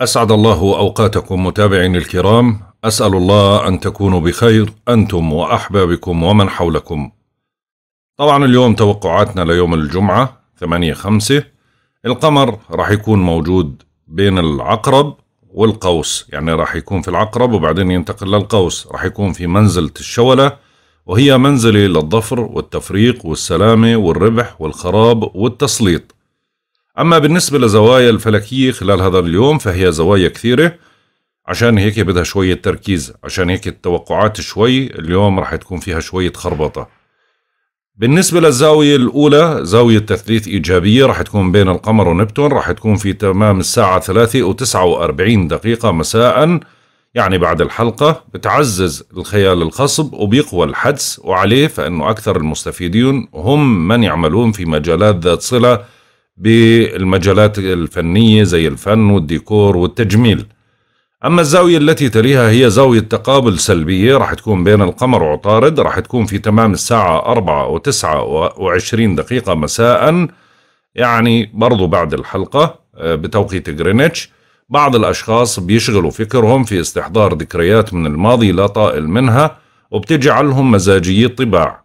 أسعد الله أوقاتكم متابعين الكرام أسأل الله أن تكونوا بخير أنتم وأحبابكم ومن حولكم طبعا اليوم توقعاتنا ليوم الجمعة 8 5 القمر راح يكون موجود بين العقرب والقوس يعني راح يكون في العقرب وبعدين ينتقل للقوس راح يكون في منزلة الشولة وهي منزلة للظفر والتفريق والسلامة والربح والخراب والتسليط أما بالنسبة لزوايا الفلكية خلال هذا اليوم فهي زوايا كثيرة عشان هيك بدها شوية تركيز عشان هيك التوقعات شوي اليوم رح تكون فيها شوية خربطة بالنسبة للزاوية الأولى زاوية تثليث إيجابية رح تكون بين القمر ونبتون رح تكون في تمام الساعة 3 و 49 دقيقة مساءً يعني بعد الحلقة بتعزز الخيال الخصب وبيقوى الحدس وعليه فإنه أكثر المستفيدين هم من يعملون في مجالات ذات صلة بالمجالات الفنية زي الفن والديكور والتجميل أما الزاوية التي تليها هي زاوية تقابل سلبية راح تكون بين القمر وعطارد راح تكون في تمام الساعة أربعة و وعشرين دقيقة مساء يعني برضو بعد الحلقة آه، بتوقيت غرينتش بعض الأشخاص بيشغلوا فكرهم في استحضار ذكريات من الماضي لا طائل منها وبتجعلهم مزاجي طباع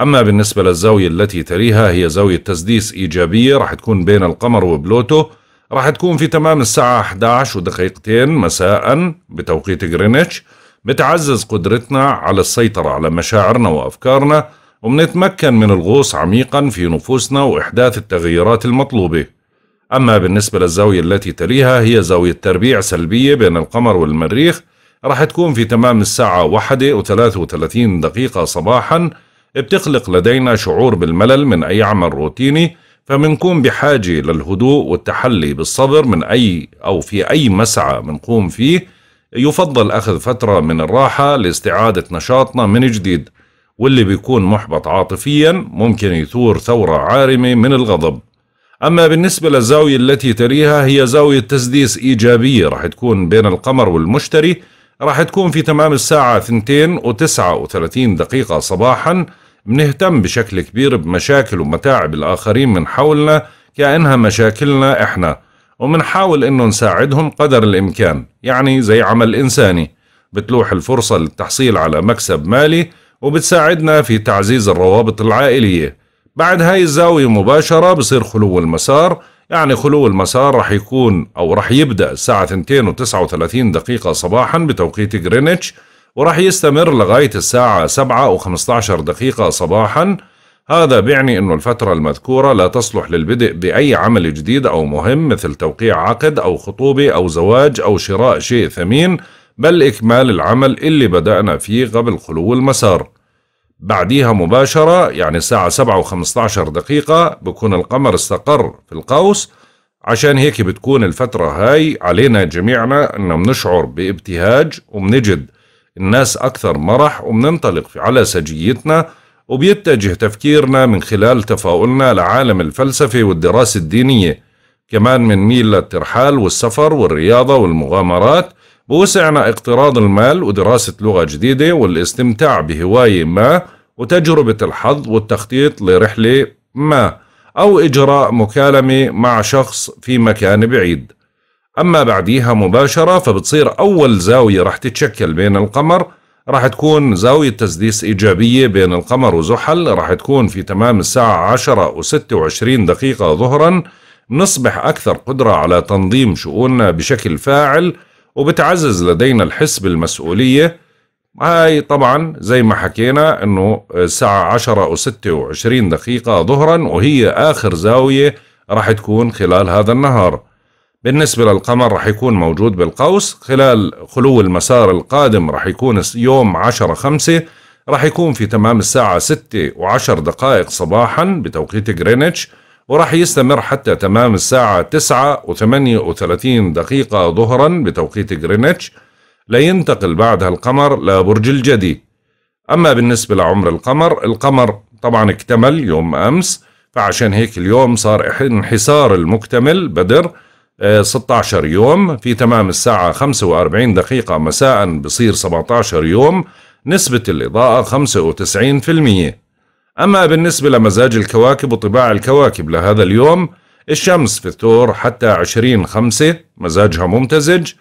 أما بالنسبة للزاوية التي تليها هي زاوية تسديس إيجابية راح تكون بين القمر وبلوتو راح تكون في تمام الساعة 11 ودقيقتين مساء بتوقيت غرينتش بتعزز قدرتنا على السيطرة على مشاعرنا وأفكارنا وبنتمكن من الغوص عميقا في نفوسنا وإحداث التغييرات المطلوبة أما بالنسبة للزاوية التي تليها هي زاوية تربيع سلبية بين القمر والمريخ راح تكون في تمام الساعة 1 و33 دقيقة صباحاً بتخلق لدينا شعور بالملل من أي عمل روتيني فمنكون بحاجة للهدوء والتحلي بالصبر من أي أو في أي مسعى منقوم فيه يفضل أخذ فترة من الراحة لاستعادة نشاطنا من جديد واللي بيكون محبط عاطفيا ممكن يثور ثورة عارمة من الغضب أما بالنسبة للزاوية التي تليها هي زاوية تسديس إيجابية رح تكون بين القمر والمشتري رح تكون في تمام الساعة 2 و39 دقيقة صباحا بنهتم بشكل كبير بمشاكل ومتاعب الآخرين من حولنا كأنها مشاكلنا إحنا ومنحاول إنه نساعدهم قدر الإمكان يعني زي عمل إنساني بتلوح الفرصة للتحصيل على مكسب مالي وبتساعدنا في تعزيز الروابط العائلية بعد هاي الزاوية مباشرة بصير خلو المسار يعني خلو المسار رح يكون أو رح يبدأ الساعة 2 و39 دقيقة صباحا بتوقيت غرينتش وراح يستمر لغاية الساعة 7 و 15 دقيقة صباحا هذا بيعني أنه الفترة المذكورة لا تصلح للبدء بأي عمل جديد أو مهم مثل توقيع عقد أو خطوبة أو زواج أو شراء شيء ثمين بل إكمال العمل اللي بدأنا فيه قبل خلو المسار بعديها مباشرة يعني الساعة 7 و 15 دقيقة بكون القمر استقر في القوس عشان هيك بتكون الفترة هاي علينا جميعنا أنه منشعر بابتهاج ومنجد الناس أكثر مرح وبننطلق على سجيتنا وبيتجه تفكيرنا من خلال تفاؤلنا لعالم الفلسفة والدراسة الدينية كمان ميل للترحال والسفر والرياضة والمغامرات بوسعنا اقتراض المال ودراسة لغة جديدة والاستمتاع بهواية ما وتجربة الحظ والتخطيط لرحلة ما أو إجراء مكالمة مع شخص في مكان بعيد أما بعديها مباشرة فبتصير أول زاوية رح تتشكل بين القمر رح تكون زاوية تسديس إيجابية بين القمر وزحل رح تكون في تمام الساعة عشرة وستة وعشرين دقيقة ظهرا نصبح أكثر قدرة على تنظيم شؤوننا بشكل فاعل وبتعزز لدينا الحس بالمسؤولية هاي طبعا زي ما حكينا انه الساعة عشرة وستة وعشرين دقيقة ظهرا وهي آخر زاوية رح تكون خلال هذا النهار بالنسبة للقمر رح يكون موجود بالقوس خلال خلو المسار القادم رح يكون يوم 10 خمسة رح يكون في تمام الساعة ستة وعشر دقائق صباحا بتوقيت غرينتش ورح يستمر حتى تمام الساعة تسعة وثمانية وثلاثين دقيقة ظهرا بتوقيت غرينتش لينتقل بعدها القمر لبرج الجدي أما بالنسبة لعمر القمر القمر طبعا اكتمل يوم أمس فعشان هيك اليوم صار انحسار المكتمل بدر 16 آه، يوم في تمام الساعة 45 دقيقة مساء بصير 17 يوم نسبة الإضاءة 95% أما بالنسبة لمزاج الكواكب وطباع الكواكب لهذا اليوم الشمس في الثور حتى 20 خمسة مزاجها ممتزج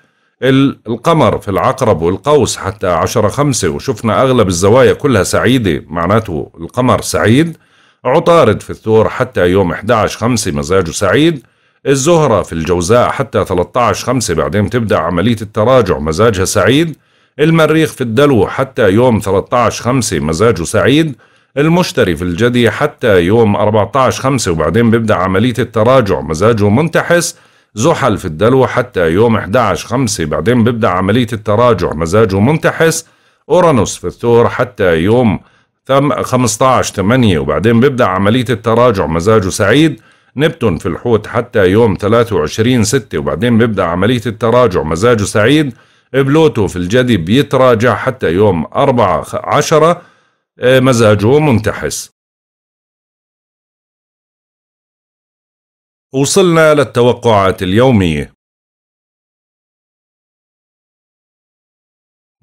القمر في العقرب والقوس حتى 10 خمسة وشفنا أغلب الزوايا كلها سعيدة معناته القمر سعيد عطارد في الثور حتى يوم 11 خمسة مزاجه سعيد الزهرة في الجوزاء حتى 13 خمسة بعدين تبدأ عملية التراجع مزاجها سعيد المريخ في الدلو حتى يوم 13 خمسة مزاجه سعيد المشتري في الجدي حتى يوم 14 خمسة وبعدين بيبدأ عملية التراجع مزاجه منتحس زحل في الدلو حتى يوم 11 خمسة بعدين بيبدأ عملية التراجع مزاجه منتحس أورانوس في الثور حتى يوم 15 8 وبعدين بيبدأ عملية التراجع مزاجه سعيد نبتون في الحوت حتى يوم 23 ستة وبعدين بيبدأ عملية التراجع مزاجه سعيد بلوتو في الجدي بيتراجع حتى يوم 4 عشرة آه، مزاجه منتحس وصلنا للتوقعات اليومية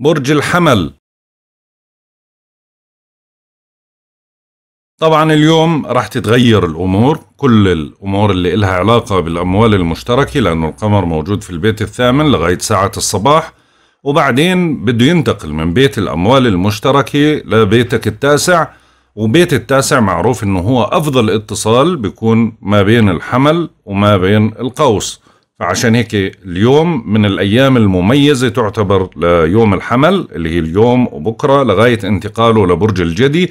برج الحمل طبعا اليوم راح تتغير الأمور كل الأمور اللي إلها علاقة بالأموال المشتركة لأنه القمر موجود في البيت الثامن لغاية ساعة الصباح وبعدين بده ينتقل من بيت الأموال المشتركة لبيتك التاسع وبيت التاسع معروف أنه هو أفضل اتصال بيكون ما بين الحمل وما بين القوس فعشان هيك اليوم من الأيام المميزة تعتبر ليوم الحمل اللي هي اليوم وبكرة لغاية انتقاله لبرج الجدي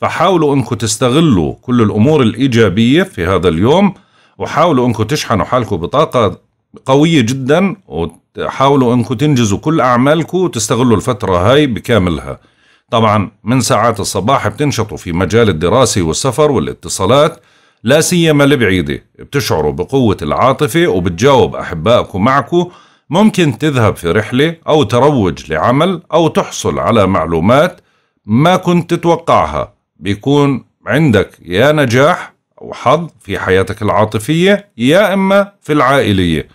فحاولوا انكم تستغلوا كل الامور الايجابيه في هذا اليوم وحاولوا انكم تشحنوا حالكم بطاقه قويه جدا وحاولوا انكم تنجزوا كل اعمالكم وتستغلوا الفتره هاي بكاملها طبعا من ساعات الصباح بتنشطوا في مجال الدراسة والسفر والاتصالات لا سيما البعيدة بتشعروا بقوة العاطفة وبتجاوب أحبائكم معكم ممكن تذهب في رحلة أو تروج لعمل أو تحصل على معلومات ما كنت تتوقعها بيكون عندك يا نجاح أو حظ في حياتك العاطفية يا إما في العائلية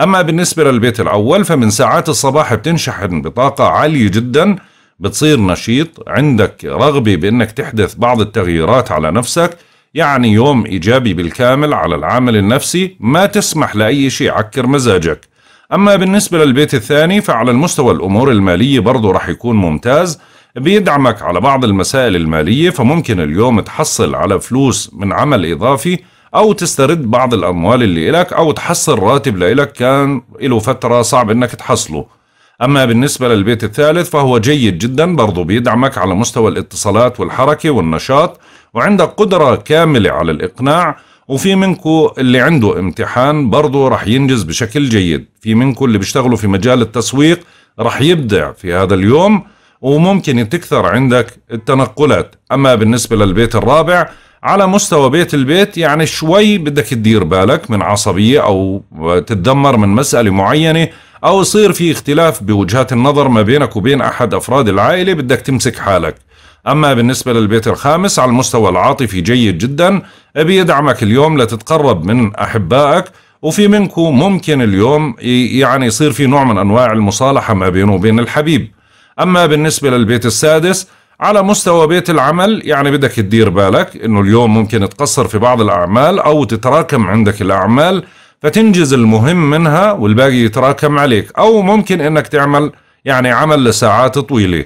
أما بالنسبة للبيت الأول فمن ساعات الصباح بتنشحن بطاقة عالية جدا بتصير نشيط عندك رغبة بأنك تحدث بعض التغييرات على نفسك يعني يوم إيجابي بالكامل على العامل النفسي ما تسمح لأي شيء يعكر مزاجك أما بالنسبة للبيت الثاني فعلى المستوى الأمور المالية برضو رح يكون ممتاز بيدعمك على بعض المسائل المالية فممكن اليوم تحصل على فلوس من عمل إضافي أو تسترد بعض الأموال اللي إلك أو تحصل راتب لإلك كان له فترة صعب إنك تحصله أما بالنسبة للبيت الثالث فهو جيد جدا برضو بيدعمك على مستوى الاتصالات والحركة والنشاط وعندك قدرة كاملة على الإقناع وفي منكو اللي عنده امتحان برضه رح ينجز بشكل جيد في منكو اللي بيشتغلوا في مجال التسويق رح يبدع في هذا اليوم وممكن تكثر عندك التنقلات أما بالنسبة للبيت الرابع على مستوى بيت البيت يعني شوي بدك تدير بالك من عصبية أو تتدمر من مسألة معينة أو يصير في اختلاف بوجهات النظر ما بينك وبين أحد أفراد العائلة بدك تمسك حالك أما بالنسبة للبيت الخامس على المستوى العاطفي جيد جدا بيدعمك اليوم لتتقرب من أحبائك وفي منكم ممكن اليوم يعني يصير في نوع من أنواع المصالحة ما بينه وبين الحبيب أما بالنسبة للبيت السادس على مستوى بيت العمل يعني بدك تدير بالك انه اليوم ممكن تقصر في بعض الاعمال او تتراكم عندك الاعمال فتنجز المهم منها والباقي يتراكم عليك او ممكن انك تعمل يعني عمل لساعات طويله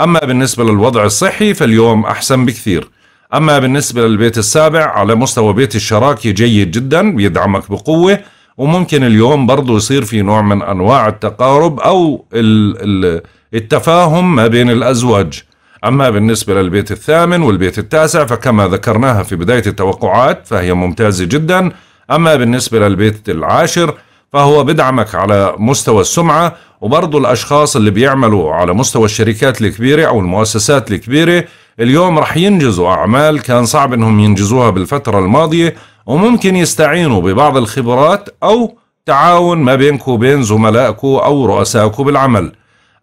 اما بالنسبه للوضع الصحي فاليوم احسن بكثير اما بالنسبه للبيت السابع على مستوى بيت الشراكه جيد جدا بيدعمك بقوه وممكن اليوم برضه يصير في نوع من انواع التقارب او ال ال التفاهم ما بين الأزواج أما بالنسبة للبيت الثامن والبيت التاسع فكما ذكرناها في بداية التوقعات فهي ممتازة جدا أما بالنسبة للبيت العاشر فهو بدعمك على مستوى السمعة وبرضه الأشخاص اللي بيعملوا على مستوى الشركات الكبيرة أو المؤسسات الكبيرة اليوم رح ينجزوا أعمال كان صعب أنهم ينجزوها بالفترة الماضية وممكن يستعينوا ببعض الخبرات أو تعاون ما بينكم وبين زملائكم أو رؤسائكم بالعمل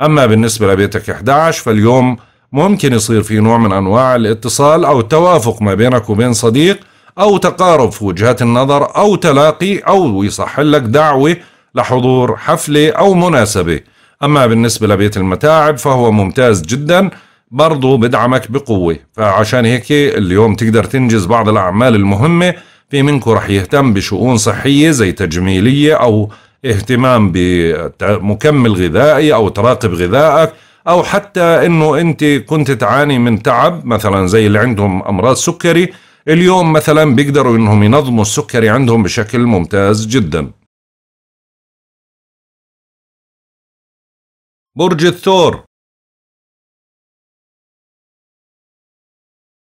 أما بالنسبة لبيتك 11 فاليوم ممكن يصير في نوع من أنواع الاتصال أو التوافق ما بينك وبين صديق أو تقارب في وجهات النظر أو تلاقي أو يصح لك دعوة لحضور حفلة أو مناسبة أما بالنسبة لبيت المتاعب فهو ممتاز جدا برضو بدعمك بقوة فعشان هيك اليوم تقدر تنجز بعض الأعمال المهمة في منكم رح يهتم بشؤون صحية زي تجميلية أو اهتمام بمكمل غذائي او تراقب غذائك او حتى انه انت كنت تعاني من تعب مثلا زي اللي عندهم امراض سكري اليوم مثلا بيقدروا انهم ينظموا السكري عندهم بشكل ممتاز جدا برج الثور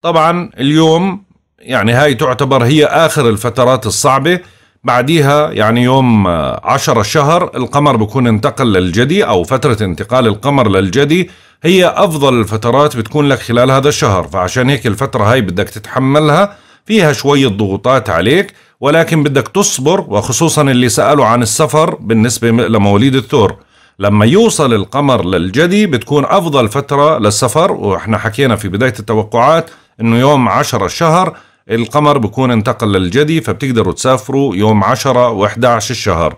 طبعا اليوم يعني هاي تعتبر هي اخر الفترات الصعبه بعديها يعني يوم عشر الشهر القمر بكون انتقل للجدي أو فترة انتقال القمر للجدي هي أفضل الفترات بتكون لك خلال هذا الشهر فعشان هيك الفترة هاي بدك تتحملها فيها شوية ضغوطات عليك ولكن بدك تصبر وخصوصا اللي سألوا عن السفر بالنسبة لمواليد الثور لما يوصل القمر للجدي بتكون أفضل فترة للسفر وإحنا حكينا في بداية التوقعات أنه يوم عشر الشهر القمر بكون انتقل للجدي فبتقدروا تسافروا يوم 10 و11 الشهر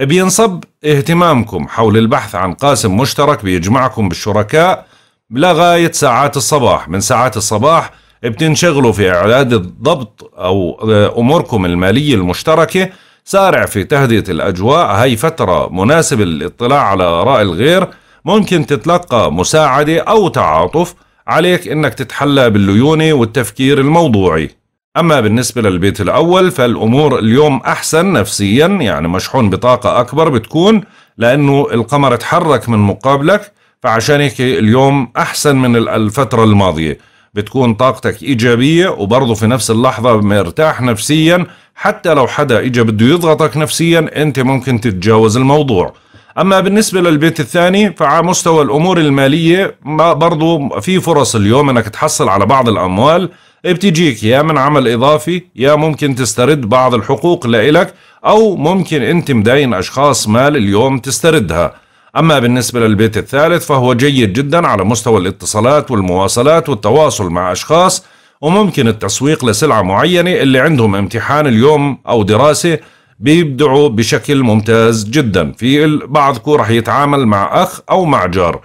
بينصب اهتمامكم حول البحث عن قاسم مشترك بيجمعكم بالشركاء لغاية ساعات الصباح من ساعات الصباح بتنشغلوا في إعداد الضبط أو آه، أموركم المالية المشتركة سارع في تهدئة الأجواء هاي فترة مناسبة للاطلاع على آراء الغير ممكن تتلقى مساعدة أو تعاطف عليك إنك تتحلى بالليونة والتفكير الموضوعي أما بالنسبة للبيت الأول فالأمور اليوم أحسن نفسيا يعني مشحون بطاقة أكبر بتكون لأنه القمر تحرك من مقابلك فعشان هيك اليوم أحسن من الفترة الماضية بتكون طاقتك إيجابية وبرضه في نفس اللحظة مرتاح نفسيا حتى لو حدا إجا بده يضغطك نفسيا أنت ممكن تتجاوز الموضوع أما بالنسبة للبيت الثاني فعلى مستوى الأمور المالية ما برضو في فرص اليوم أنك تحصل على بعض الأموال بتجيك يا من عمل إضافي يا ممكن تسترد بعض الحقوق لإلك أو ممكن أنت مداين أشخاص مال اليوم تستردها أما بالنسبة للبيت الثالث فهو جيد جدا على مستوى الاتصالات والمواصلات والتواصل مع أشخاص وممكن التسويق لسلعة معينة اللي عندهم امتحان اليوم أو دراسة بيبدعوا بشكل ممتاز جدا في بعضكم رح يتعامل مع أخ أو مع جار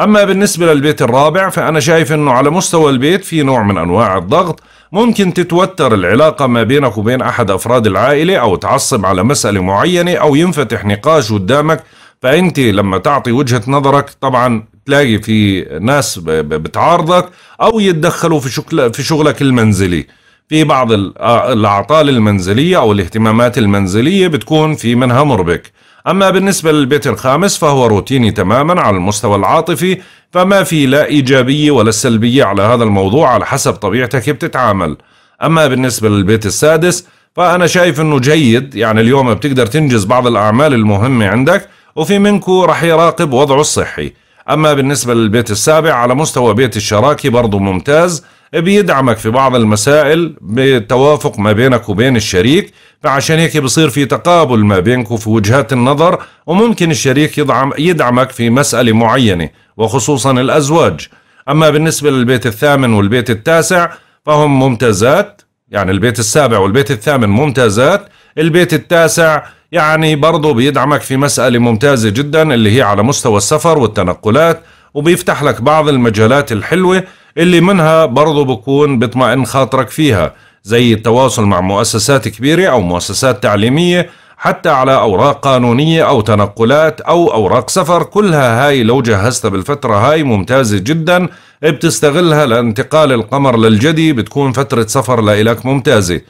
أما بالنسبة للبيت الرابع فأنا شايف أنه على مستوى البيت في نوع من أنواع الضغط ممكن تتوتر العلاقة ما بينك وبين أحد أفراد العائلة أو تعصب على مسألة معينة أو ينفتح نقاش قدامك فأنت لما تعطي وجهة نظرك طبعا تلاقي في ناس بتعارضك أو يتدخلوا في شغلك المنزلي في بعض الأعطال المنزلية أو الاهتمامات المنزلية بتكون في منها مربك أما بالنسبة للبيت الخامس فهو روتيني تماما على المستوى العاطفي فما في لا إيجابية ولا سلبية على هذا الموضوع على حسب طبيعتك بتتعامل أما بالنسبة للبيت السادس فأنا شايف أنه جيد يعني اليوم بتقدر تنجز بعض الأعمال المهمة عندك وفي منكو رح يراقب وضعه الصحي أما بالنسبة للبيت السابع على مستوى بيت الشراكة برضه ممتاز بيدعمك في بعض المسائل بتوافق ما بينك وبين الشريك فعشان هيك بصير في تقابل ما بينكم في وجهات النظر وممكن الشريك يدعم يدعمك في مسألة معينة وخصوصا الأزواج أما بالنسبة للبيت الثامن والبيت التاسع فهم ممتازات يعني البيت السابع والبيت الثامن ممتازات البيت التاسع يعني برضه بيدعمك في مسألة ممتازة جدا اللي هي على مستوى السفر والتنقلات وبيفتح لك بعض المجالات الحلوة اللي منها برضو بكون بطمئن خاطرك فيها زي التواصل مع مؤسسات كبيرة أو مؤسسات تعليمية حتى على أوراق قانونية أو تنقلات أو أوراق سفر كلها هاي لو جهزتها بالفترة هاي ممتازة جدا بتستغلها لانتقال القمر للجدي بتكون فترة سفر لإلك ممتازة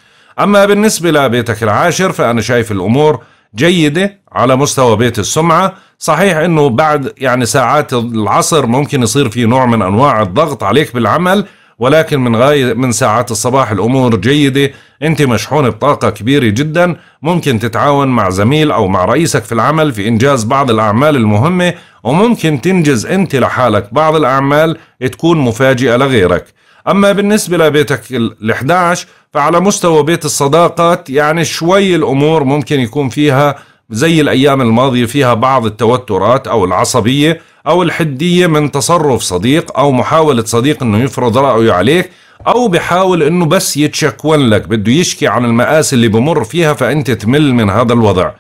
أما بالنسبة لبيتك العاشر فأنا شايف الأمور جيدة على مستوى بيت السمعة صحيح انه بعد يعني ساعات العصر ممكن يصير في نوع من انواع الضغط عليك بالعمل ولكن من غاية من ساعات الصباح الامور جيدة انت مشحون بطاقة كبيرة جدا ممكن تتعاون مع زميل او مع رئيسك في العمل في انجاز بعض الاعمال المهمة وممكن تنجز انت لحالك بعض الاعمال تكون مفاجئة لغيرك أما بالنسبة لبيتك ال 11 فعلى مستوى بيت الصداقات يعني شوي الأمور ممكن يكون فيها زي الأيام الماضية فيها بعض التوترات أو العصبية أو الحدية من تصرف صديق أو محاولة صديق أنه يفرض رأيه عليك أو بحاول أنه بس يتشكون لك بده يشكي عن المآس اللي بمر فيها فأنت تمل من هذا الوضع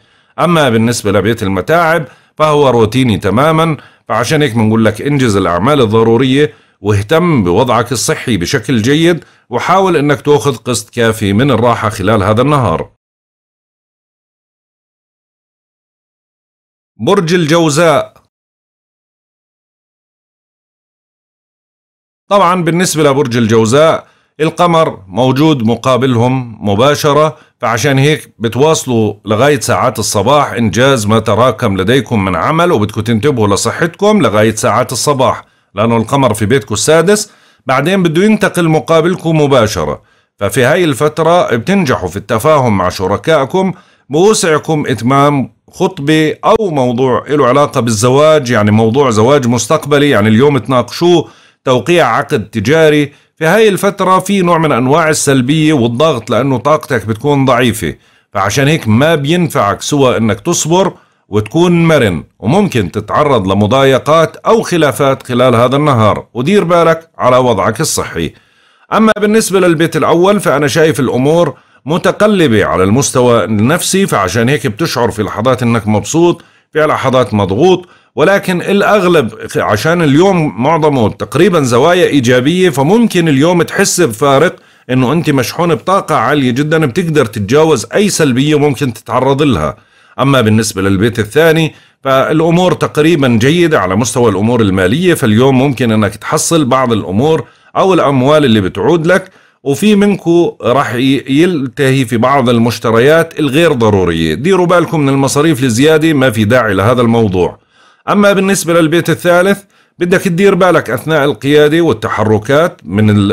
أما بالنسبة لبيت المتاعب فهو روتيني تماما فعشان هيك بنقول لك انجز الأعمال الضرورية واهتم بوضعك الصحي بشكل جيد وحاول أنك تأخذ قسط كافي من الراحة خلال هذا النهار برج الجوزاء طبعا بالنسبة لبرج الجوزاء القمر موجود مقابلهم مباشرة فعشان هيك بتواصلوا لغاية ساعات الصباح إنجاز ما تراكم لديكم من عمل وبدكم تنتبهوا لصحتكم لغاية ساعات الصباح لأنه القمر في بيتكم السادس بعدين بده ينتقل مقابلكم مباشرة ففي هاي الفترة بتنجحوا في التفاهم مع شركائكم بوسعكم إتمام خطبة أو موضوع له علاقة بالزواج يعني موضوع زواج مستقبلي يعني اليوم تناقشوه توقيع عقد تجاري في هاي الفترة في نوع من أنواع السلبية والضغط لأنه طاقتك بتكون ضعيفة فعشان هيك ما بينفعك سوى أنك تصبر وتكون مرن وممكن تتعرض لمضايقات أو خلافات خلال هذا النهار ودير بالك على وضعك الصحي أما بالنسبة للبيت الأول فأنا شايف الأمور متقلبة على المستوى النفسي فعشان هيك بتشعر في لحظات أنك مبسوط في لحظات مضغوط ولكن الأغلب عشان اليوم معظمه تقريبا زوايا إيجابية فممكن اليوم تحس بفارق أنه أنت مشحون بطاقة عالية جدا بتقدر تتجاوز أي سلبية ممكن تتعرض لها أما بالنسبة للبيت الثاني فالأمور تقريبا جيدة على مستوى الأمور المالية فاليوم ممكن أنك تحصل بعض الأمور أو الأموال اللي بتعود لك وفي منكو راح يلتهي في بعض المشتريات الغير ضرورية ديروا بالكم من المصاريف الزيادة ما في داعي لهذا الموضوع أما بالنسبة للبيت الثالث بدك تدير بالك أثناء القيادة والتحركات من,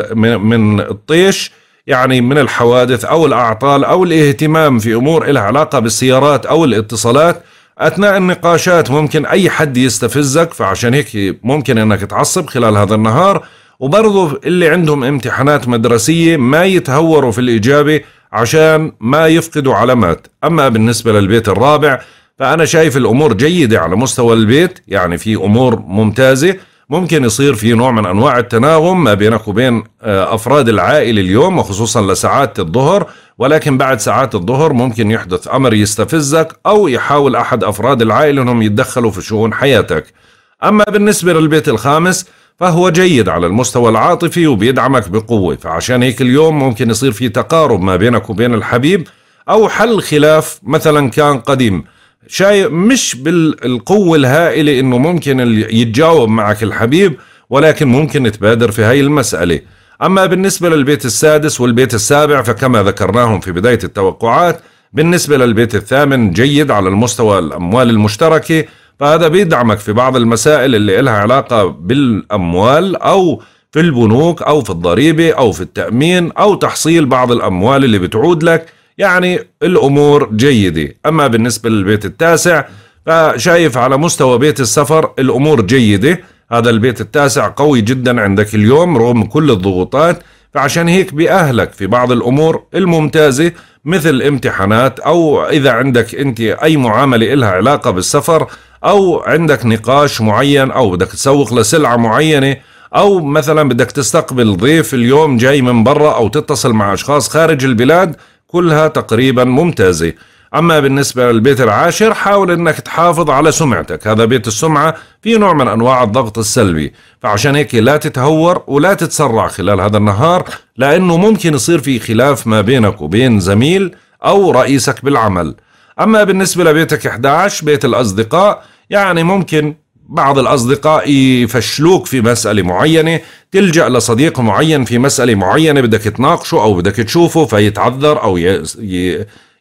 من الطيش يعني من الحوادث أو الأعطال أو الاهتمام في أمور لها علاقة بالسيارات أو الاتصالات أثناء النقاشات ممكن أي حد يستفزك فعشان هيك ممكن أنك تعصب خلال هذا النهار وبرضه اللي عندهم امتحانات مدرسية ما يتهوروا في الإجابة عشان ما يفقدوا علامات أما بالنسبة للبيت الرابع فأنا شايف الأمور جيدة على مستوى البيت يعني في أمور ممتازة ممكن يصير في نوع من انواع التناغم ما بينك وبين آه، افراد العائله اليوم وخصوصا لساعات الظهر ولكن بعد ساعات الظهر ممكن يحدث امر يستفزك او يحاول احد افراد العائله انهم يتدخلوا في شؤون حياتك. اما بالنسبه للبيت الخامس فهو جيد على المستوى العاطفي وبيدعمك بقوه، فعشان هيك اليوم ممكن يصير في تقارب ما بينك وبين الحبيب او حل خلاف مثلا كان قديم. شايف مش بالقوة الهائلة انه ممكن يتجاوب معك الحبيب ولكن ممكن تبادر في هاي المسألة اما بالنسبة للبيت السادس والبيت السابع فكما ذكرناهم في بداية التوقعات بالنسبة للبيت الثامن جيد على المستوى الاموال المشتركة فهذا بيدعمك في بعض المسائل اللي لها علاقة بالاموال او في البنوك او في الضريبة او في التأمين او تحصيل بعض الاموال اللي بتعود لك يعني الأمور جيدة أما بالنسبة للبيت التاسع فشايف على مستوى بيت السفر الأمور جيدة هذا البيت التاسع قوي جدا عندك اليوم رغم كل الضغوطات فعشان هيك بأهلك في بعض الأمور الممتازة مثل امتحانات أو إذا عندك أنت أي معاملة إلها علاقة بالسفر أو عندك نقاش معين أو بدك تسوق لسلعة معينة أو مثلا بدك تستقبل ضيف اليوم جاي من برا أو تتصل مع أشخاص خارج البلاد كلها تقريبا ممتازة أما بالنسبة للبيت العاشر حاول أنك تحافظ على سمعتك هذا بيت السمعة في نوع من أنواع الضغط السلبي فعشان هيك لا تتهور ولا تتسرع خلال هذا النهار لأنه ممكن يصير في خلاف ما بينك وبين زميل أو رئيسك بالعمل أما بالنسبة لبيتك 11 بيت الأصدقاء يعني ممكن بعض الأصدقاء يفشلوك في مسألة معينة تلجأ لصديق معين في مسألة معينة بدك تناقشه أو بدك تشوفه فيتعذر أو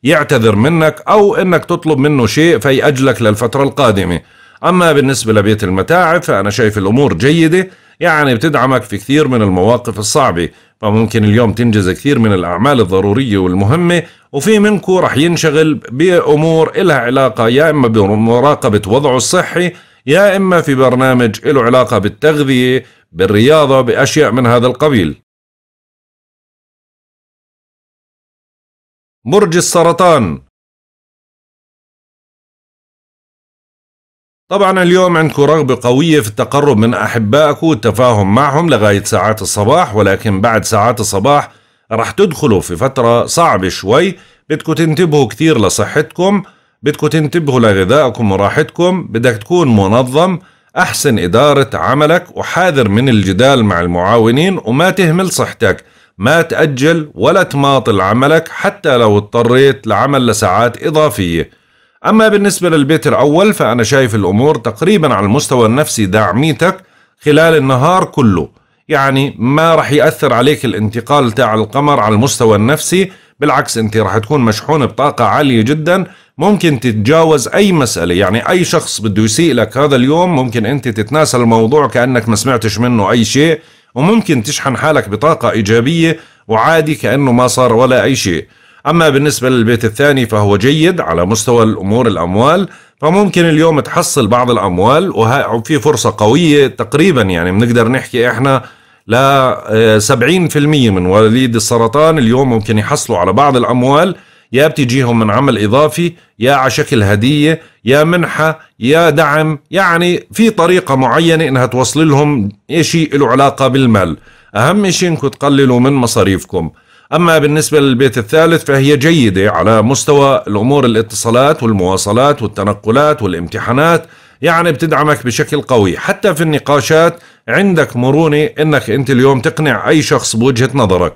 يعتذر منك أو أنك تطلب منه شيء فيأجلك للفترة القادمة أما بالنسبة لبيت المتاعب فأنا شايف الأمور جيدة يعني بتدعمك في كثير من المواقف الصعبة فممكن اليوم تنجز كثير من الأعمال الضرورية والمهمة وفي منكم رح ينشغل بأمور إلها علاقة يا إما بمراقبة وضعه الصحي يا إما في برنامج له علاقة بالتغذية بالرياضة بأشياء من هذا القبيل برج السرطان طبعا اليوم عندكم رغبة قوية في التقرب من أحبائكم والتفاهم معهم لغاية ساعات الصباح ولكن بعد ساعات الصباح رح تدخلوا في فترة صعبة شوي بدكم تنتبهوا كثير لصحتكم بدكم تنتبهوا لغذائكم وراحتكم بدك تكون منظم أحسن إدارة عملك وحاذر من الجدال مع المعاونين وما تهمل صحتك ما تأجل ولا تماطل عملك حتى لو اضطريت لعمل لساعات إضافية أما بالنسبة للبيت الأول فأنا شايف الأمور تقريبا على المستوى النفسي دعميتك خلال النهار كله يعني ما رح يأثر عليك الانتقال تاع القمر على المستوى النفسي بالعكس أنت رح تكون مشحون بطاقة عالية جدا ممكن تتجاوز أي مسألة يعني أي شخص بده يسيء لك هذا اليوم ممكن أنت تتناسى الموضوع كأنك ما سمعتش منه أي شيء وممكن تشحن حالك بطاقة إيجابية وعادي كأنه ما صار ولا أي شيء أما بالنسبة للبيت الثاني فهو جيد على مستوى الأمور الأموال فممكن اليوم تحصل بعض الأموال وفي فرصة قوية تقريبا يعني بنقدر نحكي إحنا ل 70% آه، من وليد السرطان اليوم ممكن يحصلوا على بعض الأموال يا بتجيهم من عمل إضافي يا على شكل هدية يا منحة يا دعم يعني في طريقة معينة إنها توصل لهم إشي له علاقة بالمال أهم إشي إنكم تقللوا من مصاريفكم أما بالنسبة للبيت الثالث فهي جيدة على مستوى الأمور الاتصالات والمواصلات والتنقلات والامتحانات يعني بتدعمك بشكل قوي حتى في النقاشات عندك مرونة إنك أنت اليوم تقنع أي شخص بوجهة نظرك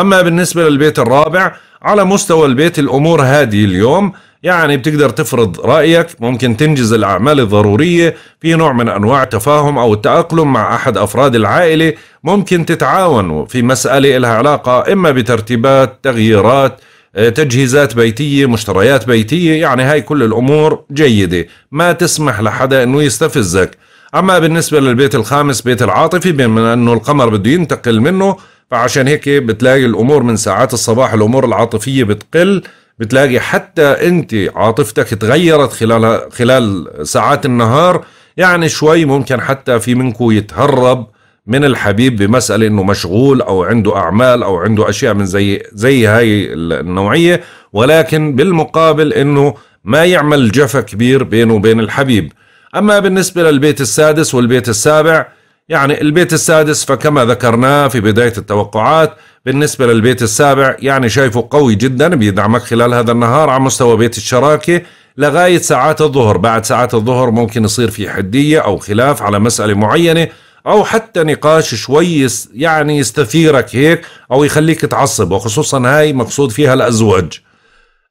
أما بالنسبة للبيت الرابع على مستوى البيت الامور هاديه اليوم يعني بتقدر تفرض رايك ممكن تنجز الاعمال الضروريه في نوع من انواع التفاهم او التاقلم مع احد افراد العائله ممكن تتعاونوا في مساله لها علاقه اما بترتيبات تغييرات آه، تجهيزات بيتية مشتريات بيتية يعني هاي كل الأمور جيدة ما تسمح لحدا أنه يستفزك أما بالنسبة للبيت الخامس بيت العاطفي بما أنه القمر بده ينتقل منه فعشان هيك بتلاقي الامور من ساعات الصباح الامور العاطفيه بتقل بتلاقي حتى انت عاطفتك تغيرت خلال خلال ساعات النهار يعني شوي ممكن حتى في منكو يتهرب من الحبيب بمسألة انه مشغول او عنده اعمال او عنده اشياء من زي زي هاي النوعية ولكن بالمقابل انه ما يعمل جفا كبير بينه وبين الحبيب اما بالنسبة للبيت السادس والبيت السابع يعني البيت السادس فكما ذكرناه في بداية التوقعات بالنسبة للبيت السابع يعني شايفه قوي جدا بيدعمك خلال هذا النهار على مستوى بيت الشراكة لغاية ساعات الظهر بعد ساعات الظهر ممكن يصير في حدية أو خلاف على مسألة معينة أو حتى نقاش شوي يعني يستثيرك هيك أو يخليك تعصب وخصوصا هاي مقصود فيها الأزواج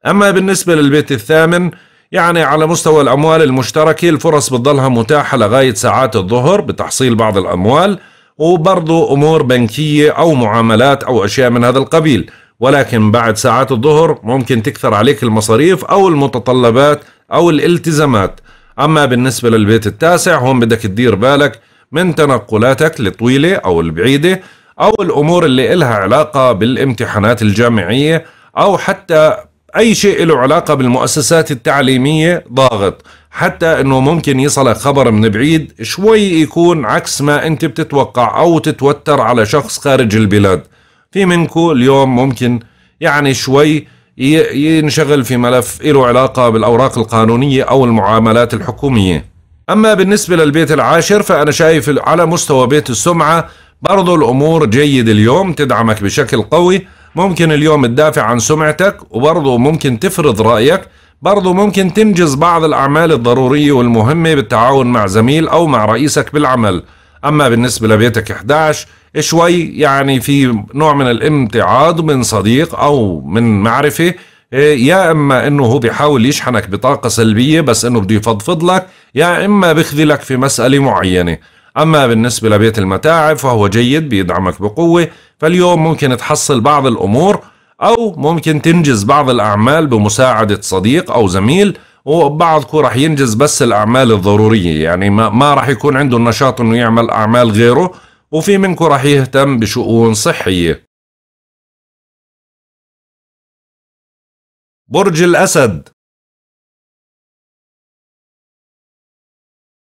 أما بالنسبة للبيت الثامن يعني على مستوى الأموال المشتركة الفرص بتضلها متاحة لغاية ساعات الظهر بتحصيل بعض الأموال وبرضو أمور بنكية أو معاملات أو أشياء من هذا القبيل ولكن بعد ساعات الظهر ممكن تكثر عليك المصاريف أو المتطلبات أو الالتزامات أما بالنسبة للبيت التاسع هون بدك تدير بالك من تنقلاتك الطويلة أو البعيدة أو الأمور اللي إلها علاقة بالامتحانات الجامعية أو حتى اي شيء له علاقه بالمؤسسات التعليميه ضاغط حتى انه ممكن يصلك خبر من بعيد شوي يكون عكس ما انت بتتوقع او تتوتر على شخص خارج البلاد في منكو اليوم ممكن يعني شوي ينشغل في ملف له علاقه بالاوراق القانونيه او المعاملات الحكوميه اما بالنسبه للبيت العاشر فانا شايف على مستوى بيت السمعه برضو الامور جيد اليوم تدعمك بشكل قوي ممكن اليوم تدافع عن سمعتك وبرضه ممكن تفرض رأيك برضه ممكن تنجز بعض الأعمال الضرورية والمهمة بالتعاون مع زميل أو مع رئيسك بالعمل أما بالنسبة لبيتك 11 شوي يعني في نوع من الامتعاض من صديق أو من معرفة يا اما انه هو بيحاول يشحنك بطاقه سلبيه بس انه بده يفضفض لك يا اما بخذلك في مساله معينه أما بالنسبة لبيت المتاعب فهو جيد بيدعمك بقوة فاليوم ممكن تحصل بعض الأمور أو ممكن تنجز بعض الأعمال بمساعدة صديق أو زميل وبعضكم رح ينجز بس الأعمال الضرورية يعني ما, ما رح يكون عنده النشاط أنه يعمل أعمال غيره وفي منكم رح يهتم بشؤون صحية برج الأسد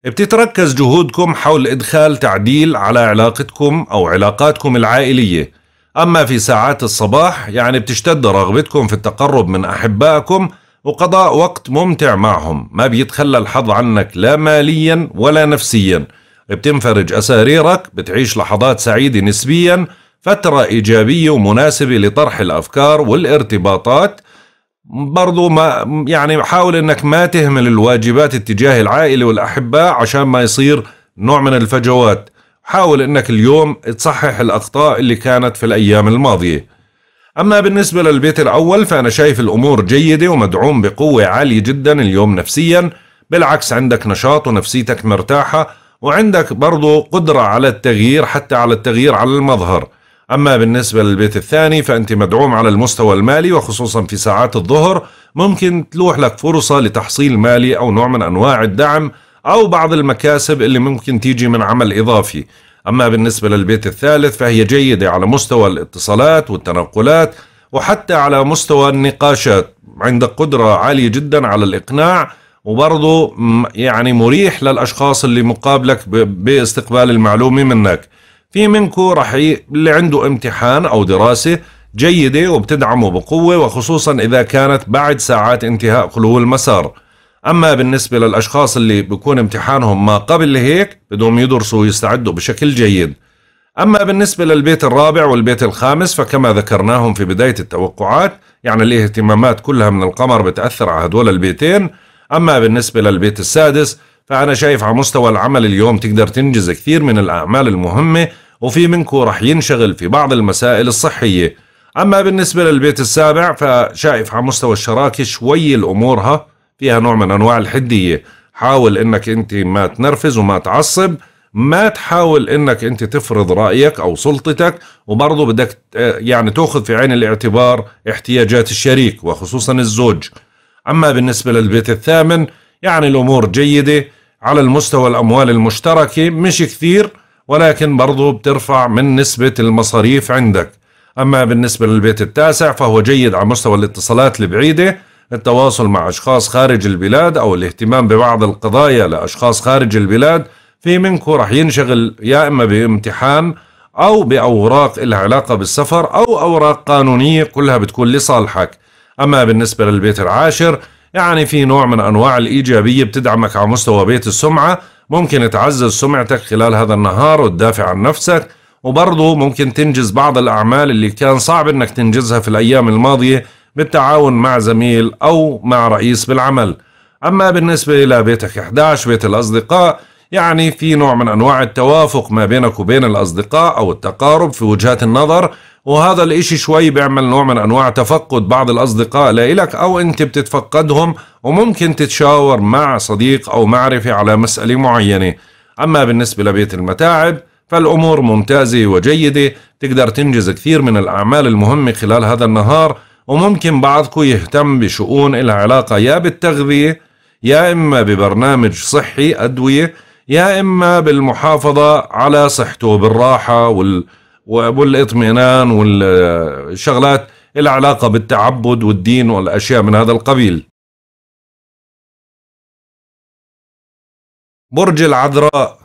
بتتركز جهودكم حول إدخال تعديل على علاقتكم أو علاقاتكم العائلية أما في ساعات الصباح يعني بتشتد رغبتكم في التقرب من أحبائكم وقضاء وقت ممتع معهم ما بيتخلى الحظ عنك لا ماليا ولا نفسيا بتنفرج أساريرك بتعيش لحظات سعيدة نسبيا فترة إيجابية ومناسبة لطرح الأفكار والارتباطات برضو ما يعني حاول انك ما تهمل الواجبات اتجاه العائله والاحباء عشان ما يصير نوع من الفجوات حاول انك اليوم تصحح الاخطاء اللي كانت في الايام الماضيه اما بالنسبه للبيت الاول فانا شايف الامور جيده ومدعوم بقوه عاليه جدا اليوم نفسيا بالعكس عندك نشاط ونفسيتك مرتاحه وعندك برضو قدره على التغيير حتى على التغيير على المظهر أما بالنسبة للبيت الثاني فأنت مدعوم على المستوى المالي وخصوصا في ساعات الظهر ممكن تلوح لك فرصة لتحصيل مالي أو نوع من أنواع الدعم أو بعض المكاسب اللي ممكن تيجي من عمل إضافي أما بالنسبة للبيت الثالث فهي جيدة على مستوى الاتصالات والتنقلات وحتى على مستوى النقاشات عندك قدرة عالية جدا على الإقناع وبرضه يعني مريح للأشخاص اللي مقابلك باستقبال المعلومة منك في منكم راح ي... اللي عنده امتحان او دراسه جيده وبتدعمه بقوه وخصوصا اذا كانت بعد ساعات انتهاء خلو المسار اما بالنسبه للاشخاص اللي بيكون امتحانهم ما قبل هيك بدهم يدرسوا ويستعدوا بشكل جيد اما بالنسبه للبيت الرابع والبيت الخامس فكما ذكرناهم في بدايه التوقعات يعني الاهتمامات كلها من القمر بتاثر على هدول البيتين اما بالنسبه للبيت السادس فانا شايف على مستوى العمل اليوم تقدر تنجز كثير من الاعمال المهمه وفي منكم رح ينشغل في بعض المسائل الصحية أما بالنسبة للبيت السابع فشايف على مستوى الشراكة شوي الأمورها فيها نوع من أنواع الحدية حاول أنك أنت ما تنرفز وما تعصب ما تحاول انك انت تفرض رايك او سلطتك وبرضه بدك يعني تاخذ في عين الاعتبار احتياجات الشريك وخصوصا الزوج اما بالنسبه للبيت الثامن يعني الامور جيده على المستوى الاموال المشتركه مش كثير ولكن برضو بترفع من نسبة المصاريف عندك أما بالنسبة للبيت التاسع فهو جيد على مستوى الاتصالات البعيدة التواصل مع أشخاص خارج البلاد أو الاهتمام ببعض القضايا لأشخاص خارج البلاد في منكم رح ينشغل يا إما بامتحان أو بأوراق لها علاقة بالسفر أو أوراق قانونية كلها بتكون لصالحك أما بالنسبة للبيت العاشر يعني في نوع من أنواع الإيجابية بتدعمك على مستوى بيت السمعة ممكن تعزز سمعتك خلال هذا النهار وتدافع عن نفسك وبرضه ممكن تنجز بعض الأعمال اللي كان صعب إنك تنجزها في الأيام الماضية بالتعاون مع زميل أو مع رئيس بالعمل أما بالنسبة لبيتك 11 بيت الأصدقاء يعني في نوع من أنواع التوافق ما بينك وبين الأصدقاء أو التقارب في وجهات النظر وهذا الإشي شوي بيعمل نوع من أنواع تفقد بعض الأصدقاء لإلك أو أنت بتتفقدهم وممكن تتشاور مع صديق أو معرفة على مسألة معينة أما بالنسبة لبيت المتاعب فالأمور ممتازة وجيدة تقدر تنجز كثير من الأعمال المهمة خلال هذا النهار وممكن بعضكم يهتم بشؤون العلاقة علاقة يا بالتغذية يا إما ببرنامج صحي أدوية يا إما بالمحافظة على صحته بالراحة وال والاطمئنان والشغلات العلاقة بالتعبد والدين والأشياء من هذا القبيل برج العذراء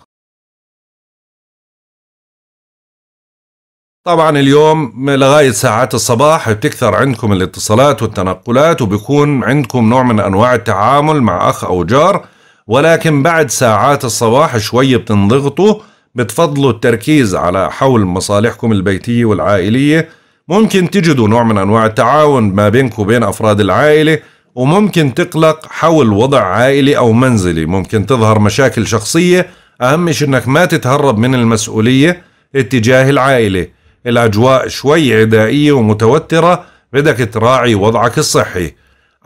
طبعا اليوم لغاية ساعات الصباح بتكثر عندكم الاتصالات والتنقلات وبيكون عندكم نوع من أنواع التعامل مع أخ أو جار ولكن بعد ساعات الصباح شوي بتنضغطوا بتفضلوا التركيز على حول مصالحكم البيتية والعائلية ممكن تجدوا نوع من أنواع التعاون ما بينك وبين أفراد العائلة وممكن تقلق حول وضع عائلي أو منزلي ممكن تظهر مشاكل شخصية أهم شيء أنك ما تتهرب من المسؤولية اتجاه العائلة الأجواء شوي عدائية ومتوترة بدك تراعي وضعك الصحي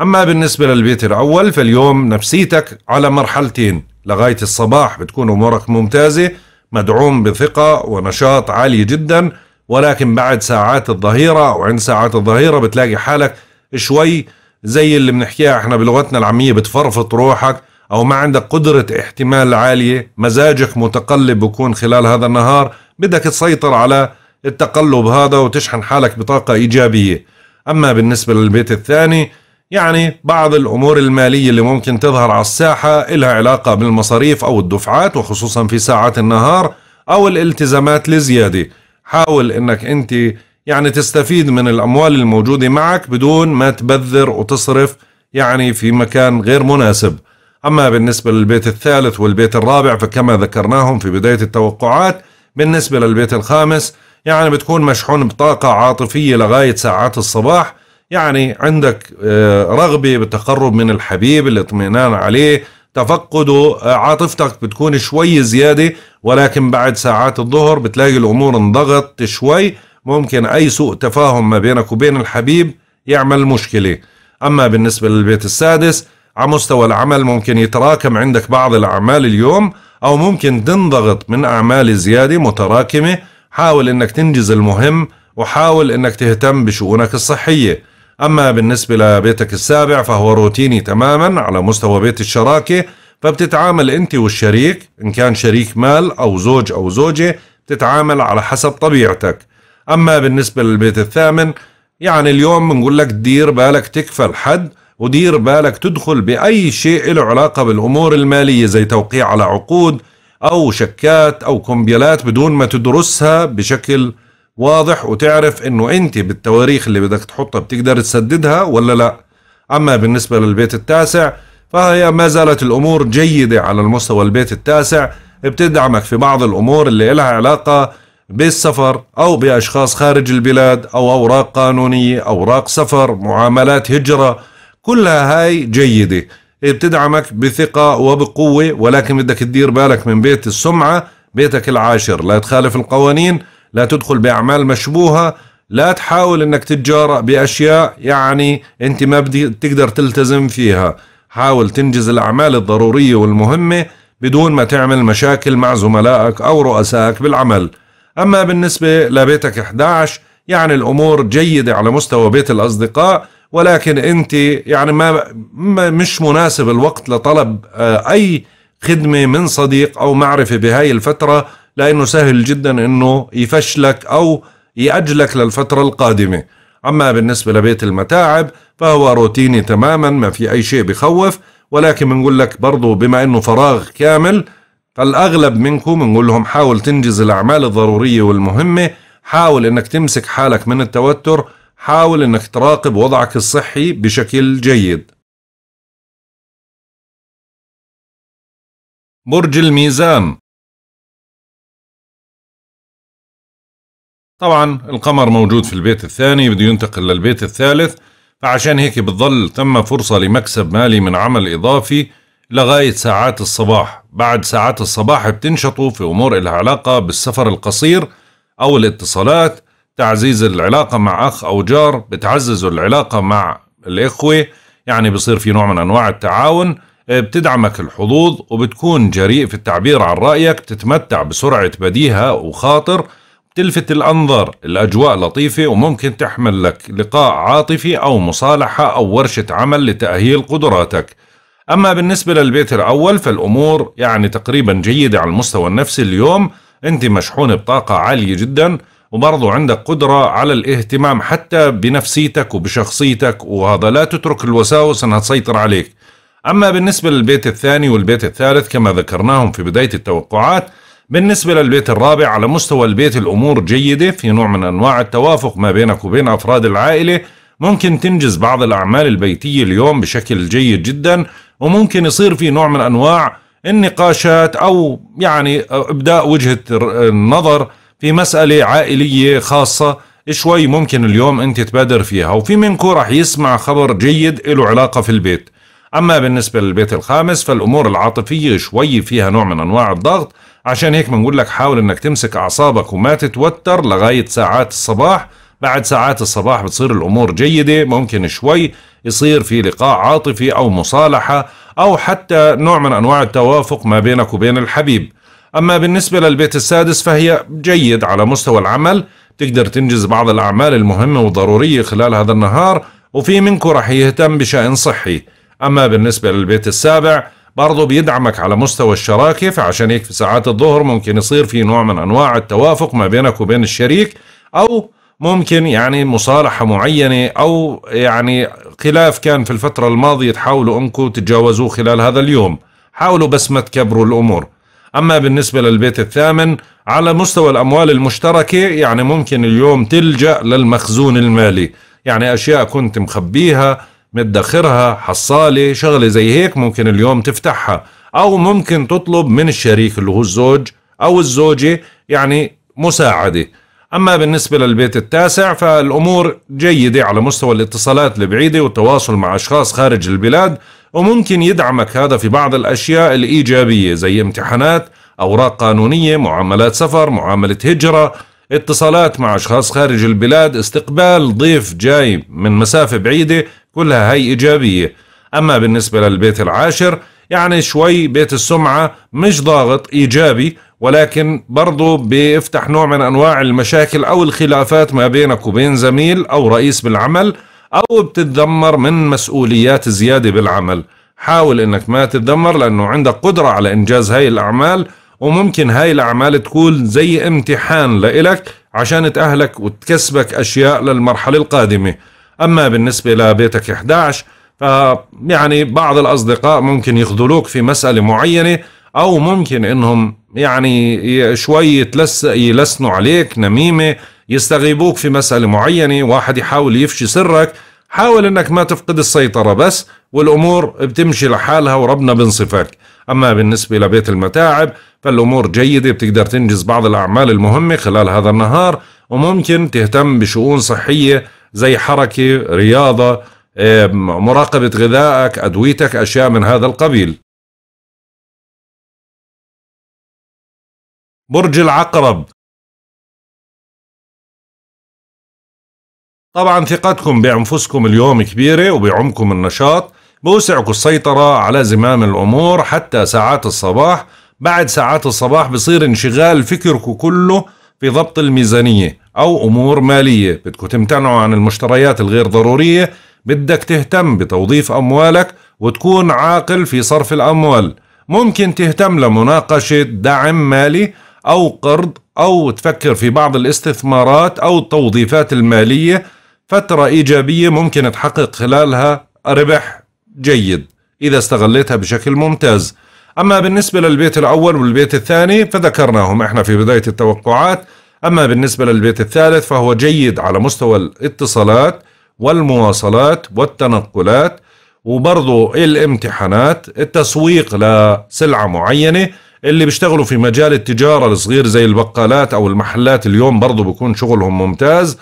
أما بالنسبة للبيت الأول فاليوم نفسيتك على مرحلتين لغاية الصباح بتكون أمورك ممتازة مدعوم بثقة ونشاط عالي جدا ولكن بعد ساعات الظهيرة أو عند ساعات الظهيرة بتلاقي حالك شوي زي اللي بنحكيها احنا بلغتنا العامية بتفرفط روحك أو ما عندك قدرة احتمال عالية مزاجك متقلب بكون خلال هذا النهار بدك تسيطر على التقلب هذا وتشحن حالك بطاقة إيجابية أما بالنسبة للبيت الثاني يعني بعض الأمور المالية اللي ممكن تظهر على الساحة إلها علاقة بالمصاريف أو الدفعات وخصوصا في ساعات النهار أو الالتزامات لزيادة حاول أنك أنت يعني تستفيد من الأموال الموجودة معك بدون ما تبذر وتصرف يعني في مكان غير مناسب أما بالنسبة للبيت الثالث والبيت الرابع فكما ذكرناهم في بداية التوقعات بالنسبة للبيت الخامس يعني بتكون مشحون بطاقة عاطفية لغاية ساعات الصباح يعني عندك آه، رغبة بالتقرب من الحبيب الاطمئنان عليه تفقده آه، عاطفتك بتكون شوي زيادة ولكن بعد ساعات الظهر بتلاقي الأمور انضغط شوي ممكن أي سوء تفاهم ما بينك وبين الحبيب يعمل مشكلة أما بالنسبة للبيت السادس على مستوى العمل ممكن يتراكم عندك بعض الأعمال اليوم أو ممكن تنضغط من أعمال زيادة متراكمة حاول أنك تنجز المهم وحاول أنك تهتم بشؤونك الصحية أما بالنسبة لبيتك السابع فهو روتيني تماما على مستوى بيت الشراكة فبتتعامل أنت والشريك إن كان شريك مال أو زوج أو زوجة بتتعامل على حسب طبيعتك أما بالنسبة للبيت الثامن يعني اليوم بنقول لك دير بالك تكفى الحد ودير بالك تدخل بأي شيء له علاقة بالأمور المالية زي توقيع على عقود أو شكات أو كمبيالات بدون ما تدرسها بشكل واضح وتعرف انه انت بالتواريخ اللي بدك تحطها بتقدر تسددها ولا لا اما بالنسبه للبيت التاسع فهي ما زالت الامور جيده على المستوى البيت التاسع بتدعمك في بعض الامور اللي لها علاقه بالسفر او باشخاص خارج البلاد او اوراق قانونيه اوراق سفر معاملات هجره كلها هاي جيده بتدعمك بثقه وبقوه ولكن بدك تدير بالك من بيت السمعه بيتك العاشر لا تخالف القوانين لا تدخل بأعمال مشبوهة لا تحاول انك تتجارأ باشياء يعني انت ما بدي تقدر تلتزم فيها حاول تنجز الاعمال الضرورية والمهمة بدون ما تعمل مشاكل مع زملائك او رؤسائك بالعمل اما بالنسبة لبيتك 11 يعني الامور جيدة على مستوى بيت الاصدقاء ولكن انت يعني ما مش مناسب الوقت لطلب آه، اي خدمة من صديق او معرفة بهاي الفترة لأنه سهل جدا أنه يفشلك أو يأجلك للفترة القادمة أما بالنسبة لبيت المتاعب فهو روتيني تماما ما في أي شيء بخوف ولكن بنقول لك برضو بما أنه فراغ كامل فالأغلب منكم بنقول لهم حاول تنجز الأعمال الضرورية والمهمة حاول أنك تمسك حالك من التوتر حاول أنك تراقب وضعك الصحي بشكل جيد برج الميزان طبعا القمر موجود في البيت الثاني بده ينتقل للبيت الثالث فعشان هيك بتظل تم فرصة لمكسب مالي من عمل إضافي لغاية ساعات الصباح بعد ساعات الصباح بتنشطوا في أمور إلها علاقة بالسفر القصير أو الاتصالات تعزيز العلاقة مع أخ أو جار بتعززوا العلاقة مع الإخوة يعني بصير في نوع من أنواع التعاون آه، بتدعمك الحظوظ وبتكون جريء في التعبير عن رأيك بتتمتع بسرعة بديهة وخاطر تلفت الأنظار الأجواء لطيفة وممكن تحمل لك لقاء عاطفي أو مصالحة أو ورشة عمل لتأهيل قدراتك أما بالنسبة للبيت الأول فالأمور يعني تقريبا جيدة على المستوى النفسي اليوم أنت مشحون بطاقة عالية جدا وبرضو عندك قدرة على الاهتمام حتى بنفسيتك وبشخصيتك وهذا لا تترك الوساوس أنها تسيطر عليك أما بالنسبة للبيت الثاني والبيت الثالث كما ذكرناهم في بداية التوقعات بالنسبة للبيت الرابع على مستوى البيت الأمور جيدة في نوع من أنواع التوافق ما بينك وبين أفراد العائلة ممكن تنجز بعض الأعمال البيتية اليوم بشكل جيد جدا وممكن يصير في نوع من أنواع النقاشات أو يعني إبداء وجهة النظر في مسألة عائلية خاصة شوي ممكن اليوم أنت تبادر فيها وفي منكم راح يسمع خبر جيد له علاقة في البيت أما بالنسبة للبيت الخامس فالأمور العاطفية شوي فيها نوع من أنواع الضغط عشان هيك بنقول لك حاول انك تمسك اعصابك وما تتوتر لغايه ساعات الصباح بعد ساعات الصباح بتصير الامور جيده ممكن شوي يصير في لقاء عاطفي او مصالحه او حتى نوع من انواع التوافق ما بينك وبين الحبيب اما بالنسبه للبيت السادس فهي جيد على مستوى العمل تقدر تنجز بعض الاعمال المهمه والضروريه خلال هذا النهار وفي منكم رح يهتم بشأن صحي أما بالنسبة للبيت السابع برضه بيدعمك على مستوى الشراكة فعشان هيك في ساعات الظهر ممكن يصير في نوع من أنواع التوافق ما بينك وبين الشريك أو ممكن يعني مصالحة معينة أو يعني خلاف كان في الفترة الماضية تحاولوا أنكم تتجاوزوه خلال هذا اليوم حاولوا بس ما تكبروا الأمور أما بالنسبة للبيت الثامن على مستوى الأموال المشتركة يعني ممكن اليوم تلجأ للمخزون المالي يعني أشياء كنت مخبيها متدخرها حصالة شغلة زي هيك ممكن اليوم تفتحها أو ممكن تطلب من الشريك اللي هو الزوج أو الزوجة يعني مساعدة أما بالنسبة للبيت التاسع فالأمور جيدة على مستوى الاتصالات البعيدة والتواصل مع أشخاص خارج البلاد وممكن يدعمك هذا في بعض الأشياء الإيجابية زي امتحانات أوراق قانونية معاملات سفر معاملة هجرة اتصالات مع أشخاص خارج البلاد استقبال ضيف جاي من مسافة بعيدة كلها هي إيجابية أما بالنسبة للبيت العاشر يعني شوي بيت السمعة مش ضاغط إيجابي ولكن برضه بيفتح نوع من أنواع المشاكل أو الخلافات ما بينك وبين زميل أو رئيس بالعمل أو بتتدمر من مسؤوليات زيادة بالعمل حاول أنك ما تتدمر لأنه عندك قدرة على إنجاز هاي الأعمال وممكن هاي الأعمال تكون زي امتحان لإلك عشان تأهلك وتكسبك أشياء للمرحلة القادمة أما بالنسبة لبيتك 11 يعني بعض الأصدقاء ممكن يخذلوك في مسألة معينة أو ممكن إنهم يعني شوي يلسنوا عليك نميمة يستغيبوك في مسألة معينة واحد يحاول يفشي سرك حاول انك ما تفقد السيطرة بس والامور بتمشي لحالها وربنا بنصفك اما بالنسبة لبيت المتاعب فالامور جيدة بتقدر تنجز بعض الاعمال المهمة خلال هذا النهار وممكن تهتم بشؤون صحية زي حركة رياضة آه، مراقبة غذائك أدويتك أشياء من هذا القبيل برج العقرب طبعا ثقتكم بأنفسكم اليوم كبيرة وبعمكم النشاط بوسعكم السيطرة على زمام الأمور حتى ساعات الصباح بعد ساعات الصباح بصير انشغال فكركم كله في ضبط الميزانية أو أمور مالية بدكم تمتنعوا عن المشتريات الغير ضرورية بدك تهتم بتوظيف أموالك وتكون عاقل في صرف الأموال ممكن تهتم لمناقشة دعم مالي أو قرض أو تفكر في بعض الاستثمارات أو التوظيفات المالية فترة إيجابية ممكن تحقق خلالها ربح جيد إذا استغليتها بشكل ممتاز أما بالنسبة للبيت الأول والبيت الثاني فذكرناهم إحنا في بداية التوقعات أما بالنسبة للبيت الثالث فهو جيد على مستوى الاتصالات والمواصلات والتنقلات وبرضه الامتحانات التسويق لسلعة معينة اللي بيشتغلوا في مجال التجارة الصغير زي البقالات أو المحلات اليوم برضه بيكون شغلهم ممتاز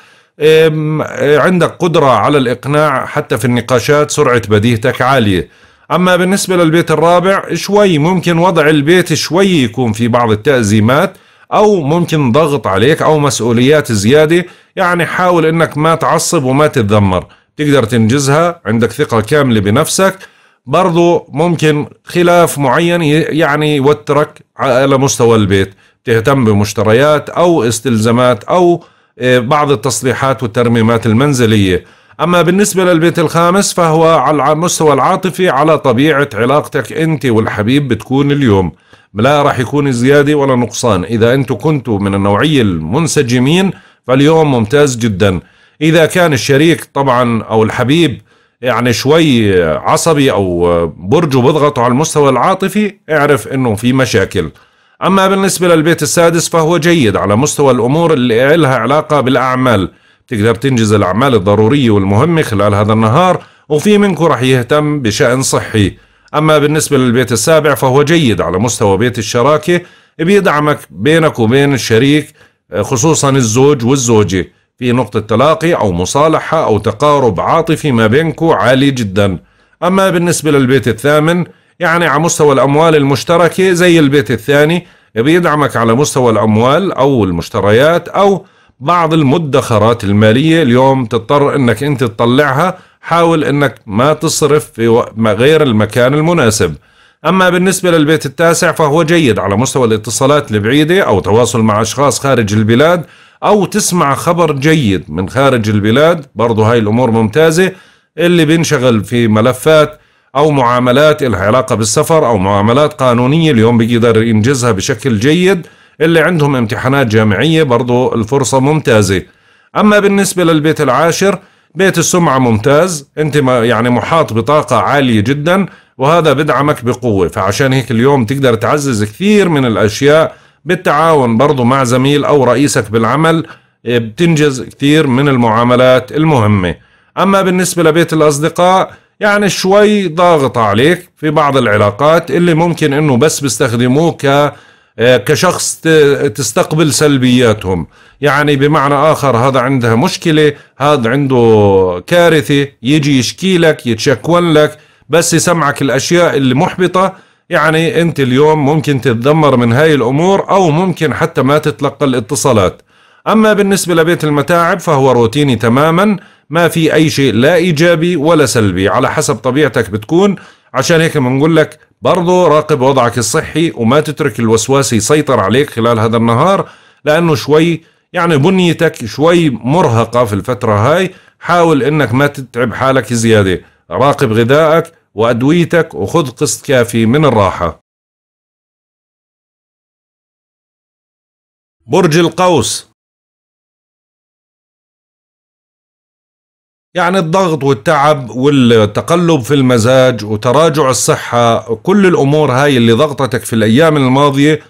عندك قدرة على الإقناع حتى في النقاشات سرعة بديهتك عالية أما بالنسبة للبيت الرابع شوي ممكن وضع البيت شوي يكون في بعض التأزيمات او ممكن ضغط عليك او مسؤوليات زياده يعني حاول انك ما تعصب وما تتذمر تقدر تنجزها عندك ثقه كامله بنفسك برضو ممكن خلاف معين يعني يوترك على مستوى البيت تهتم بمشتريات او استلزامات او آه، بعض التصليحات والترميمات المنزليه أما بالنسبة للبيت الخامس فهو على المستوى العاطفي على طبيعة علاقتك أنت والحبيب بتكون اليوم لا راح يكون زيادة ولا نقصان إذا أنتم كنتوا من النوعية المنسجمين فاليوم ممتاز جدا إذا كان الشريك طبعا أو الحبيب يعني شوي عصبي أو برجه بضغطه على المستوى العاطفي اعرف أنه في مشاكل أما بالنسبة للبيت السادس فهو جيد على مستوى الأمور اللي لها علاقة بالأعمال تقدر تنجز الأعمال الضرورية والمهمة خلال هذا النهار وفي منكم رح يهتم بشأن صحي أما بالنسبة للبيت السابع فهو جيد على مستوى بيت الشراكة بيدعمك بينك وبين الشريك خصوصا الزوج والزوجة في نقطة تلاقي أو مصالحة أو تقارب عاطفي ما بينكم عالي جدا أما بالنسبة للبيت الثامن يعني على مستوى الأموال المشتركة زي البيت الثاني بيدعمك على مستوى الأموال أو المشتريات أو بعض المدخرات المالية اليوم تضطر انك انت تطلعها حاول انك ما تصرف في غير المكان المناسب أما بالنسبة للبيت التاسع فهو جيد على مستوى الاتصالات البعيدة أو تواصل مع أشخاص خارج البلاد أو تسمع خبر جيد من خارج البلاد برضو هاي الأمور ممتازة اللي بينشغل في ملفات أو معاملات لها علاقة بالسفر أو معاملات قانونية اليوم بيقدر ينجزها بشكل جيد اللي عندهم امتحانات جامعية برضو الفرصة ممتازة أما بالنسبة للبيت العاشر بيت السمعة ممتاز أنت يعني محاط بطاقة عالية جدا وهذا بدعمك بقوة فعشان هيك اليوم تقدر تعزز كثير من الأشياء بالتعاون برضو مع زميل أو رئيسك بالعمل إيه، بتنجز كثير من المعاملات المهمة أما بالنسبة لبيت الأصدقاء يعني شوي ضاغط عليك في بعض العلاقات اللي ممكن انه بس بيستخدموه آه، كشخص تستقبل سلبياتهم يعني بمعنى آخر هذا عندها مشكلة هذا عنده كارثة يجي يشكي لك يتشكون لك بس يسمعك الأشياء اللي محبطة يعني أنت اليوم ممكن تتدمر من هاي الأمور أو ممكن حتى ما تتلقى الاتصالات أما بالنسبة لبيت المتاعب فهو روتيني تماما ما في أي شيء لا إيجابي ولا سلبي على حسب طبيعتك بتكون عشان هيك بنقول لك برضو راقب وضعك الصحي وما تترك الوسواس يسيطر عليك خلال هذا النهار لأنه شوي يعني بنيتك شوي مرهقة في الفترة هاي حاول انك ما تتعب حالك زيادة راقب غذائك وأدويتك وخذ قسط كافي من الراحة برج القوس يعني الضغط والتعب والتقلب في المزاج وتراجع الصحة كل الأمور هاي اللي ضغطتك في الأيام الماضية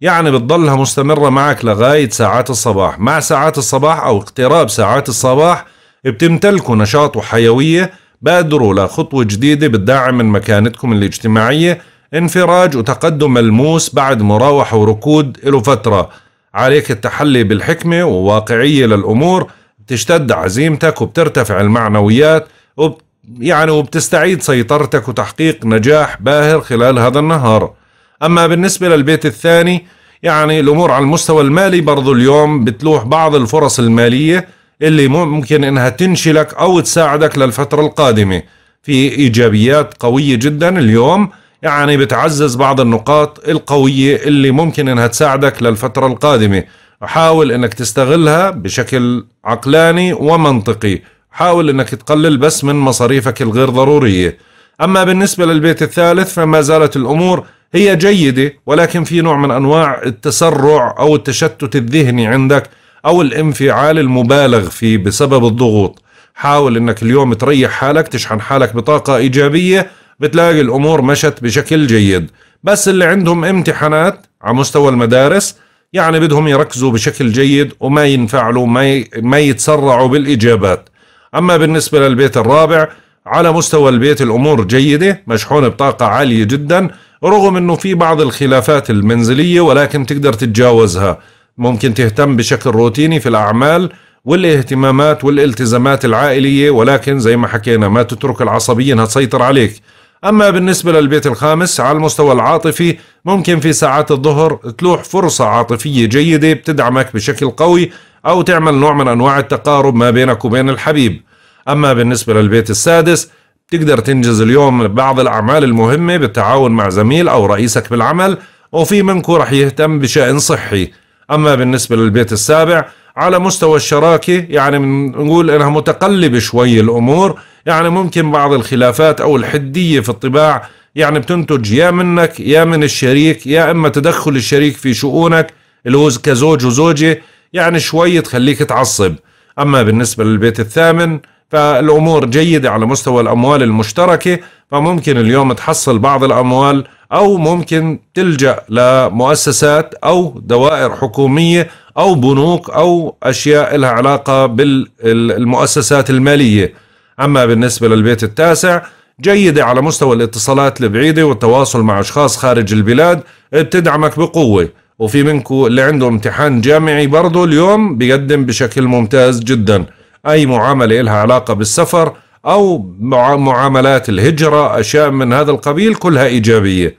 يعني بتضلها مستمرة معك لغاية ساعات الصباح مع ساعات الصباح أو اقتراب ساعات الصباح بتمتلكوا نشاط وحيوية بادروا لخطوة جديدة بتدعم من مكانتكم الاجتماعية انفراج وتقدم ملموس بعد مراوحة وركود له فترة عليك التحلي بالحكمة وواقعية للأمور تشتد عزيمتك وبترتفع المعنويات وب يعني وبتستعيد سيطرتك وتحقيق نجاح باهر خلال هذا النهار أما بالنسبة للبيت الثاني يعني الأمور على المستوى المالي برضو اليوم بتلوح بعض الفرص المالية اللي ممكن إنها تنشلك أو تساعدك للفترة القادمة في إيجابيات قوية جدا اليوم يعني بتعزز بعض النقاط القوية اللي ممكن إنها تساعدك للفترة القادمة حاول انك تستغلها بشكل عقلاني ومنطقي حاول انك تقلل بس من مصاريفك الغير ضرورية اما بالنسبة للبيت الثالث فما زالت الامور هي جيدة ولكن في نوع من انواع التسرع او التشتت الذهني عندك او الانفعال المبالغ فيه بسبب الضغوط حاول انك اليوم تريح حالك تشحن حالك بطاقة ايجابية بتلاقي الامور مشت بشكل جيد بس اللي عندهم امتحانات على مستوى المدارس يعني بدهم يركزوا بشكل جيد وما ينفعلوا ما ما يتسرعوا بالاجابات اما بالنسبه للبيت الرابع على مستوى البيت الامور جيده مشحون بطاقه عاليه جدا رغم انه في بعض الخلافات المنزليه ولكن تقدر تتجاوزها ممكن تهتم بشكل روتيني في الاعمال والاهتمامات والالتزامات العائليه ولكن زي ما حكينا ما تترك العصبيه انها تسيطر عليك أما بالنسبة للبيت الخامس على المستوى العاطفي ممكن في ساعات الظهر تلوح فرصة عاطفية جيدة بتدعمك بشكل قوي أو تعمل نوع من أنواع التقارب ما بينك وبين الحبيب أما بالنسبة للبيت السادس تقدر تنجز اليوم بعض الأعمال المهمة بالتعاون مع زميل أو رئيسك بالعمل وفي منكم رح يهتم بشأن صحي أما بالنسبة للبيت السابع على مستوى الشراكة يعني بنقول انها متقلبة شوي الامور يعني ممكن بعض الخلافات او الحدية في الطباع يعني بتنتج يا منك يا من الشريك يا اما تدخل الشريك في شؤونك اللي هو كزوج وزوجة يعني شوي تخليك تعصب اما بالنسبة للبيت الثامن فالامور جيدة على مستوى الاموال المشتركة فممكن اليوم تحصل بعض الاموال او ممكن تلجأ لمؤسسات او دوائر حكومية أو بنوك أو أشياء لها علاقة بالمؤسسات المالية أما بالنسبة للبيت التاسع جيدة على مستوى الاتصالات البعيدة والتواصل مع أشخاص خارج البلاد بتدعمك بقوة وفي منكم اللي عنده امتحان جامعي برضه اليوم بيقدم بشكل ممتاز جدا أي معاملة لها علاقة بالسفر أو معاملات الهجرة أشياء من هذا القبيل كلها إيجابية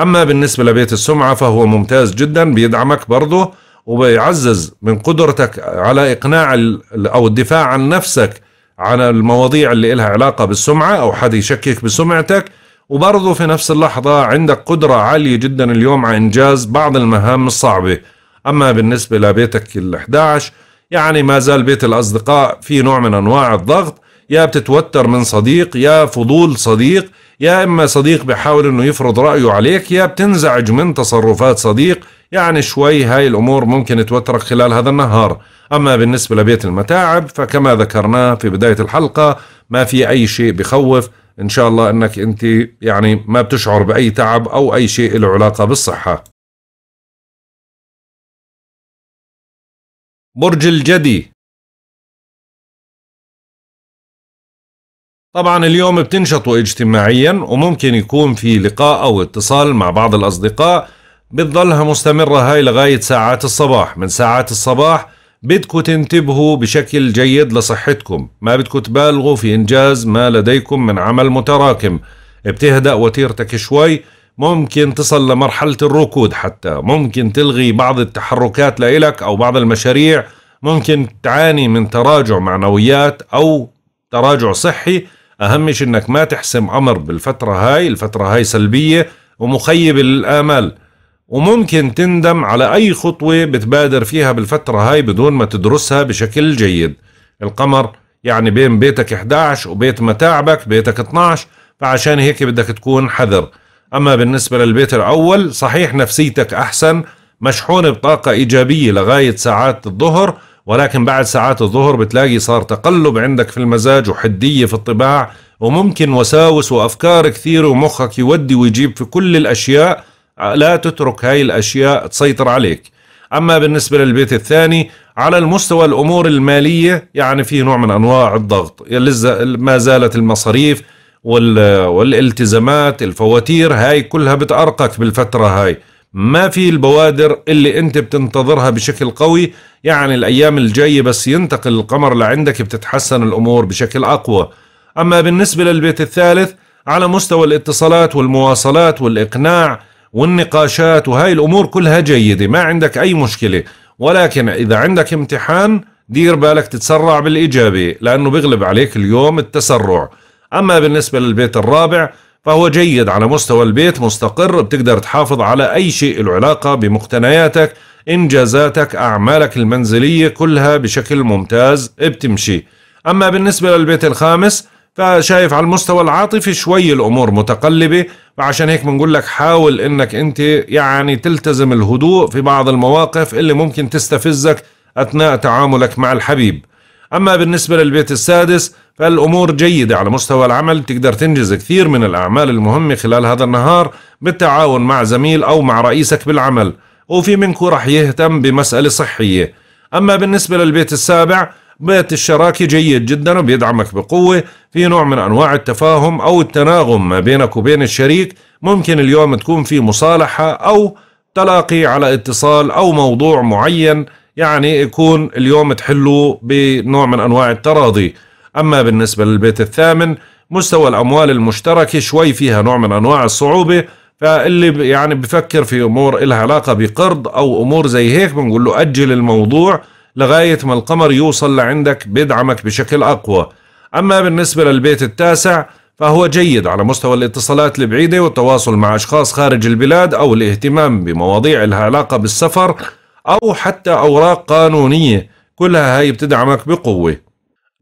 أما بالنسبة لبيت السمعة فهو ممتاز جدا بيدعمك برضه وبيعزز من قدرتك على اقناع او الدفاع عن نفسك على المواضيع اللي لها علاقه بالسمعه او حد يشكك بسمعتك وبرضه في نفس اللحظه عندك قدره عاليه جدا اليوم على انجاز بعض المهام الصعبه اما بالنسبه لبيتك ال11 يعني ما زال بيت الاصدقاء في نوع من انواع الضغط يا بتتوتر من صديق يا فضول صديق يا اما صديق بحاول انه يفرض رايه عليك يا بتنزعج من تصرفات صديق يعني شوي هاي الأمور ممكن توترك خلال هذا النهار أما بالنسبة لبيت المتاعب فكما ذكرناه في بداية الحلقة ما في أي شيء بخوف إن شاء الله أنك أنت يعني ما بتشعر بأي تعب أو أي شيء له علاقة بالصحة برج الجدي طبعا اليوم بتنشطوا اجتماعيا وممكن يكون في لقاء او اتصال مع بعض الاصدقاء بتضلها مستمرة هاي لغاية ساعات الصباح من ساعات الصباح بدكم تنتبهوا بشكل جيد لصحتكم ما بدكم تبالغوا في إنجاز ما لديكم من عمل متراكم بتهدأ وتيرتك شوي ممكن تصل لمرحلة الركود حتى ممكن تلغي بعض التحركات لإلك أو بعض المشاريع ممكن تعاني من تراجع معنويات أو تراجع صحي أهم أنك ما تحسم أمر بالفترة هاي الفترة هاي سلبية ومخيب للآمال وممكن تندم على أي خطوة بتبادر فيها بالفترة هاي بدون ما تدرسها بشكل جيد القمر يعني بين بيتك 11 وبيت متاعبك بيتك 12 فعشان هيك بدك تكون حذر أما بالنسبة للبيت الأول صحيح نفسيتك أحسن مشحون بطاقة إيجابية لغاية ساعات الظهر ولكن بعد ساعات الظهر بتلاقي صار تقلب عندك في المزاج وحدية في الطباع وممكن وساوس وأفكار كثيرة ومخك يودي ويجيب في كل الأشياء لا تترك هاي الأشياء تسيطر عليك أما بالنسبة للبيت الثاني على المستوى الأمور المالية يعني في نوع من أنواع الضغط ما زالت المصاريف والالتزامات الفواتير هاي كلها بتأرقك بالفترة هاي ما في البوادر اللي انت بتنتظرها بشكل قوي يعني الايام الجايه بس ينتقل القمر لعندك بتتحسن الامور بشكل اقوى اما بالنسبه للبيت الثالث على مستوى الاتصالات والمواصلات والاقناع والنقاشات وهاي الأمور كلها جيدة ما عندك أي مشكلة ولكن إذا عندك امتحان دير بالك تتسرع بالإجابة لأنه بيغلب عليك اليوم التسرع أما بالنسبة للبيت الرابع فهو جيد على مستوى البيت مستقر بتقدر تحافظ على أي شيء له علاقة بمقتنياتك إنجازاتك أعمالك المنزلية كلها بشكل ممتاز بتمشي أما بالنسبة للبيت الخامس فشايف على المستوى العاطفي شوي الامور متقلبه وعشان هيك بنقول لك حاول انك انت يعني تلتزم الهدوء في بعض المواقف اللي ممكن تستفزك اثناء تعاملك مع الحبيب اما بالنسبه للبيت السادس فالامور جيده على مستوى العمل تقدر تنجز كثير من الاعمال المهمه خلال هذا النهار بالتعاون مع زميل او مع رئيسك بالعمل وفي منكم رح يهتم بمساله صحيه اما بالنسبه للبيت السابع بيت الشراكة جيد جدا وبيدعمك بقوة في نوع من أنواع التفاهم أو التناغم ما بينك وبين الشريك ممكن اليوم تكون في مصالحة أو تلاقي على اتصال أو موضوع معين يعني يكون اليوم تحلوا بنوع من أنواع التراضي أما بالنسبة للبيت الثامن مستوى الأموال المشتركة شوي فيها نوع من أنواع الصعوبة فاللي يعني بفكر في أمور إلها علاقة بقرض أو أمور زي هيك بنقول له أجل الموضوع لغاية ما القمر يوصل لعندك بيدعمك بشكل أقوى أما بالنسبة للبيت التاسع فهو جيد على مستوى الاتصالات البعيدة والتواصل مع أشخاص خارج البلاد أو الاهتمام بمواضيع لها علاقة بالسفر أو حتى أوراق قانونية كلها هاي بتدعمك بقوة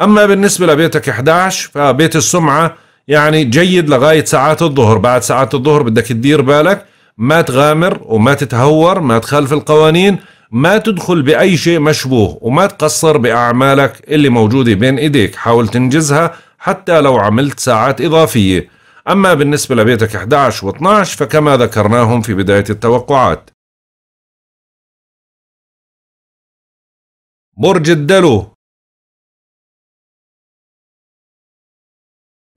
أما بالنسبة لبيتك 11 فبيت السمعة يعني جيد لغاية ساعات الظهر بعد ساعات الظهر بدك تدير بالك ما تغامر وما تتهور ما تخالف القوانين ما تدخل بأي شيء مشبوه وما تقصر بأعمالك اللي موجودة بين إيديك حاول تنجزها حتى لو عملت ساعات إضافية أما بالنسبة لبيتك 11 و12 فكما ذكرناهم في بداية التوقعات برج الدلو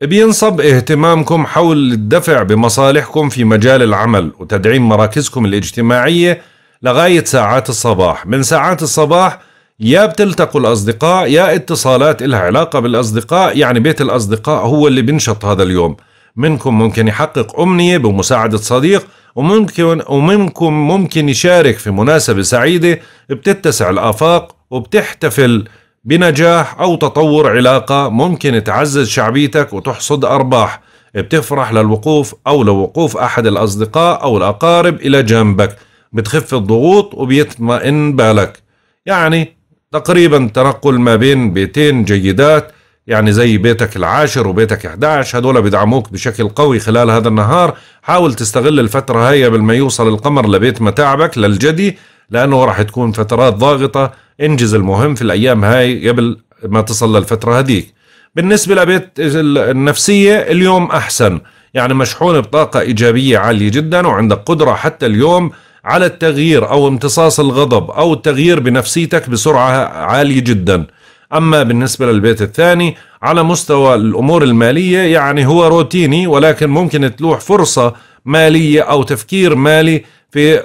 بينصب اهتمامكم حول الدفع بمصالحكم في مجال العمل وتدعيم مراكزكم الاجتماعية لغاية ساعات الصباح من ساعات الصباح يا بتلتقوا الأصدقاء يا اتصالات إلها علاقة بالأصدقاء يعني بيت الأصدقاء هو اللي بنشط هذا اليوم منكم ممكن يحقق أمنية بمساعدة صديق وممكن ومنكم ممكن يشارك في مناسبة سعيدة بتتسع الآفاق وبتحتفل بنجاح أو تطور علاقة ممكن تعزز شعبيتك وتحصد أرباح بتفرح للوقوف أو لوقوف أحد الأصدقاء أو الأقارب إلى جنبك بتخف الضغوط وبيطمئن بالك يعني تقريبا تنقل ما بين بيتين جيدات يعني زي بيتك العاشر وبيتك 11 هدول بيدعموك بشكل قوي خلال هذا النهار حاول تستغل الفترة هاي قبل ما يوصل القمر لبيت متاعبك للجدي لأنه راح تكون فترات ضاغطة انجز المهم في الأيام هاي قبل ما تصل للفترة هذيك بالنسبة لبيت النفسية اليوم أحسن يعني مشحون بطاقة إيجابية عالية جدا وعندك قدرة حتى اليوم على التغيير أو امتصاص الغضب أو التغيير بنفسيتك بسرعة عالية جدا أما بالنسبة للبيت الثاني على مستوى الأمور المالية يعني هو روتيني ولكن ممكن تلوح فرصة مالية أو تفكير مالي في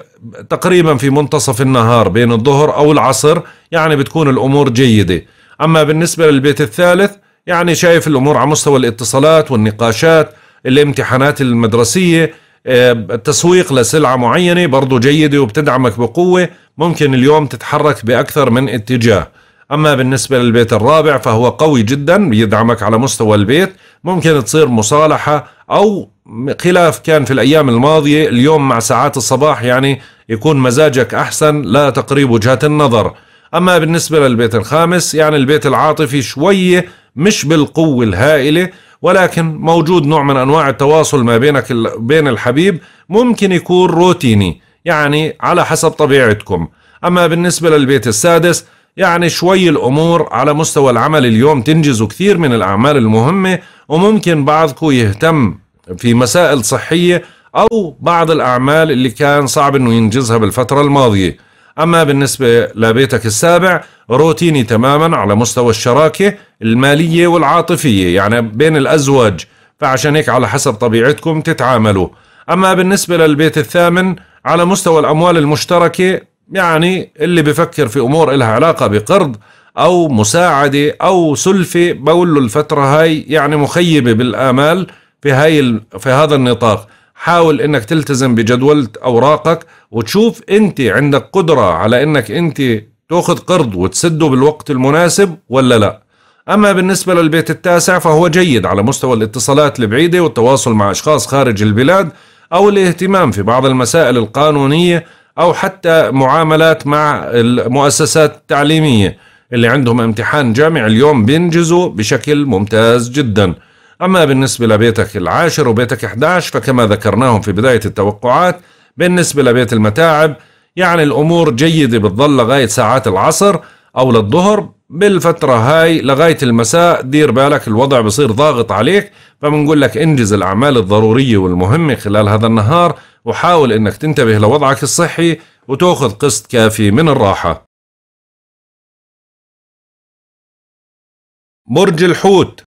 تقريبا في منتصف النهار بين الظهر أو العصر يعني بتكون الأمور جيدة أما بالنسبة للبيت الثالث يعني شايف الأمور على مستوى الاتصالات والنقاشات الامتحانات المدرسية التسويق آه، لسلعة معينة برضو جيدة وبتدعمك بقوة ممكن اليوم تتحرك بأكثر من اتجاه أما بالنسبة للبيت الرابع فهو قوي جدا بيدعمك على مستوى البيت ممكن تصير مصالحة أو خلاف كان في الأيام الماضية اليوم مع ساعات الصباح يعني يكون مزاجك أحسن لا تقريب وجهات النظر أما بالنسبة للبيت الخامس يعني البيت العاطفي شوية مش بالقوة الهائلة ولكن موجود نوع من أنواع التواصل ما بينك بين الحبيب ممكن يكون روتيني يعني على حسب طبيعتكم أما بالنسبة للبيت السادس يعني شوي الأمور على مستوى العمل اليوم تنجزوا كثير من الأعمال المهمة وممكن بعضكم يهتم في مسائل صحية أو بعض الأعمال اللي كان صعب أنه ينجزها بالفترة الماضية أما بالنسبة لبيتك السابع روتيني تماما على مستوى الشراكة المالية والعاطفية يعني بين الأزواج فعشان هيك على حسب طبيعتكم تتعاملوا أما بالنسبة للبيت الثامن على مستوى الأموال المشتركة يعني اللي بفكر في أمور إلها علاقة بقرض أو مساعدة أو سلفة بقول له الفترة هاي يعني مخيبة بالآمال في هاي في هذا النطاق حاول انك تلتزم بجدول اوراقك وتشوف انت عندك قدرة على انك انت تاخذ قرض وتسده بالوقت المناسب ولا لا اما بالنسبة للبيت التاسع فهو جيد على مستوى الاتصالات البعيدة والتواصل مع اشخاص خارج البلاد او الاهتمام في بعض المسائل القانونية او حتى معاملات مع المؤسسات التعليمية اللي عندهم امتحان جامعي اليوم بينجزوا بشكل ممتاز جداً أما بالنسبة لبيتك العاشر وبيتك 11 فكما ذكرناهم في بداية التوقعات بالنسبة لبيت المتاعب يعني الأمور جيدة بتظل لغاية ساعات العصر أو للظهر بالفترة هاي لغاية المساء دير بالك الوضع بصير ضاغط عليك فبنقول لك انجز الأعمال الضرورية والمهمة خلال هذا النهار وحاول انك تنتبه لوضعك الصحي وتاخذ قسط كافي من الراحة برج الحوت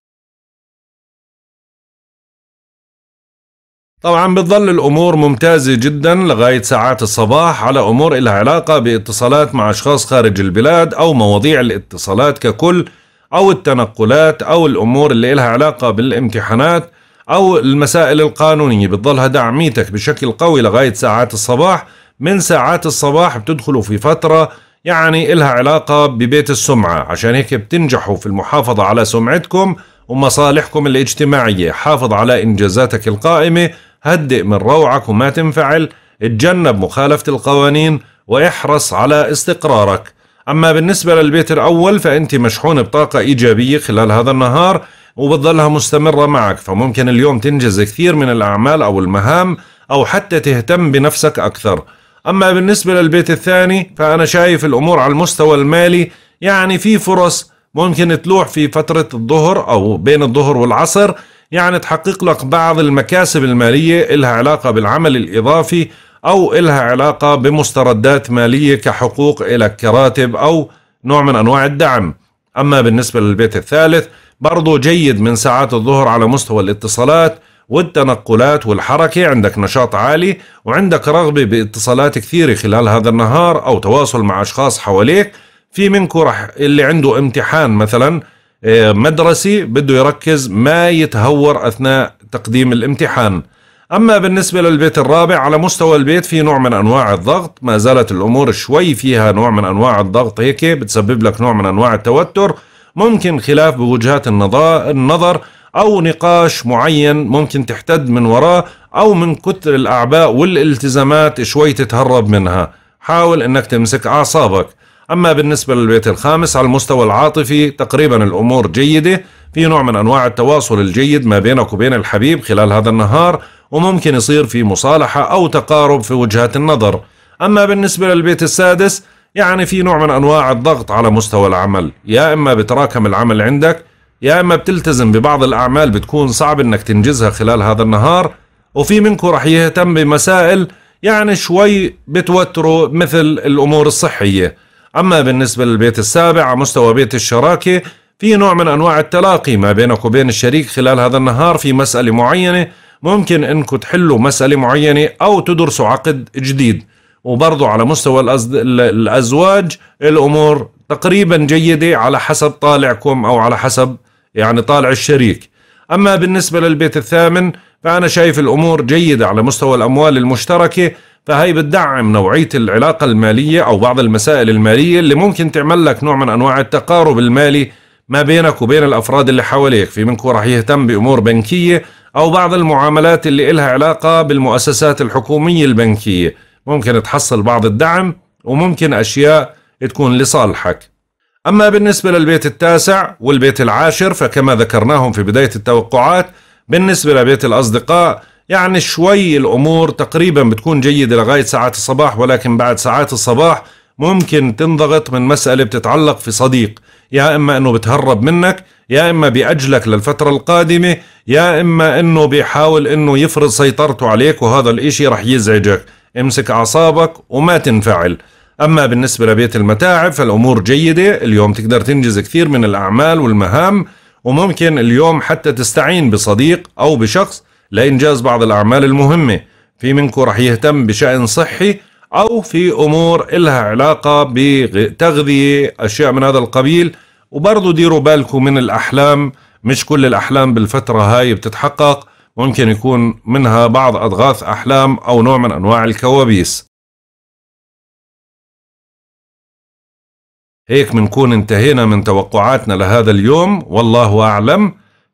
طبعا بتظل الامور ممتازه جدا لغايه ساعات الصباح على امور لها علاقه باتصالات مع اشخاص خارج البلاد او مواضيع الاتصالات ككل او التنقلات او الامور اللي لها علاقه بالامتحانات او المسائل القانونيه بتظلها دعميتك بشكل قوي لغايه ساعات الصباح من ساعات الصباح بتدخلوا في فتره يعني إلها علاقة ببيت السمعة عشان هيك بتنجحوا في المحافظة على سمعتكم ومصالحكم الاجتماعية حافظ على إنجازاتك القائمة هدئ من روعك وما تنفعل اتجنب مخالفة القوانين واحرص على استقرارك أما بالنسبة للبيت الأول فأنت مشحون بطاقة إيجابية خلال هذا النهار وبتظلها مستمرة معك فممكن اليوم تنجز كثير من الأعمال أو المهام أو حتى تهتم بنفسك أكثر أما بالنسبة للبيت الثاني فأنا شايف الأمور على المستوى المالي يعني في فرص ممكن تلوح في فترة الظهر أو بين الظهر والعصر يعني تحقق لك بعض المكاسب المالية إلها علاقة بالعمل الإضافي أو إلها علاقة بمستردات مالية كحقوق إلك كراتب أو نوع من أنواع الدعم أما بالنسبة للبيت الثالث برضو جيد من ساعات الظهر على مستوى الاتصالات والتنقلات والحركة عندك نشاط عالي وعندك رغبة باتصالات كثيرة خلال هذا النهار أو تواصل مع أشخاص حواليك في منكم رح اللي عنده امتحان مثلا آه، مدرسي بده يركز ما يتهور أثناء تقديم الامتحان أما بالنسبة للبيت الرابع على مستوى البيت في نوع من أنواع الضغط ما زالت الأمور شوي فيها نوع من أنواع الضغط هيك بتسبب لك نوع من أنواع التوتر ممكن خلاف بوجهات النظر أو نقاش معين ممكن تحتد من وراه أو من كتر الأعباء والالتزامات شوي تتهرب منها حاول أنك تمسك أعصابك أما بالنسبة للبيت الخامس على المستوى العاطفي تقريبا الأمور جيدة في نوع من أنواع التواصل الجيد ما بينك وبين الحبيب خلال هذا النهار وممكن يصير في مصالحة أو تقارب في وجهات النظر أما بالنسبة للبيت السادس يعني في نوع من أنواع الضغط على مستوى العمل يا إما بتراكم العمل عندك يا إما بتلتزم ببعض الأعمال بتكون صعب إنك تنجزها خلال هذا النهار وفي منكم رح يهتم بمسائل يعني شوي بتوتره مثل الأمور الصحية أما بالنسبة للبيت السابع على مستوى بيت الشراكة في نوع من أنواع التلاقي ما بينك وبين الشريك خلال هذا النهار في مسألة معينة ممكن أنكم تحلوا مسألة معينة أو تدرسوا عقد جديد وبرضه على مستوى الأزواج الأمور تقريبا جيدة على حسب طالعكم أو على حسب يعني طالع الشريك أما بالنسبة للبيت الثامن فأنا شايف الأمور جيدة على مستوى الأموال المشتركة فهي بتدعم نوعية العلاقة المالية أو بعض المسائل المالية اللي ممكن تعمل لك نوع من أنواع التقارب المالي ما بينك وبين الأفراد اللي حواليك في منكم راح يهتم بأمور بنكية أو بعض المعاملات اللي إلها علاقة بالمؤسسات الحكومية البنكية ممكن تحصل بعض الدعم وممكن أشياء تكون لصالحك أما بالنسبة للبيت التاسع والبيت العاشر فكما ذكرناهم في بداية التوقعات بالنسبة لبيت الأصدقاء يعني شوي الأمور تقريبا بتكون جيدة لغاية ساعات الصباح ولكن بعد ساعات الصباح ممكن تنضغط من مسألة بتتعلق في صديق يا إما أنه بتهرب منك يا إما بأجلك للفترة القادمة يا إما أنه بيحاول أنه يفرض سيطرته عليك وهذا الإشي رح يزعجك امسك أعصابك وما تنفعل أما بالنسبة لبيت المتاعب فالأمور جيدة اليوم تقدر تنجز كثير من الأعمال والمهام وممكن اليوم حتى تستعين بصديق أو بشخص لإنجاز بعض الأعمال المهمة في منكم رح يهتم بشأن صحي أو في أمور إلها علاقة بتغذية أشياء من هذا القبيل وبرضو ديروا بالكم من الأحلام مش كل الأحلام بالفترة هاي بتتحقق ممكن يكون منها بعض أضغاث أحلام أو نوع من أنواع الكوابيس هيك بنكون انتهينا من توقعاتنا لهذا اليوم والله أعلم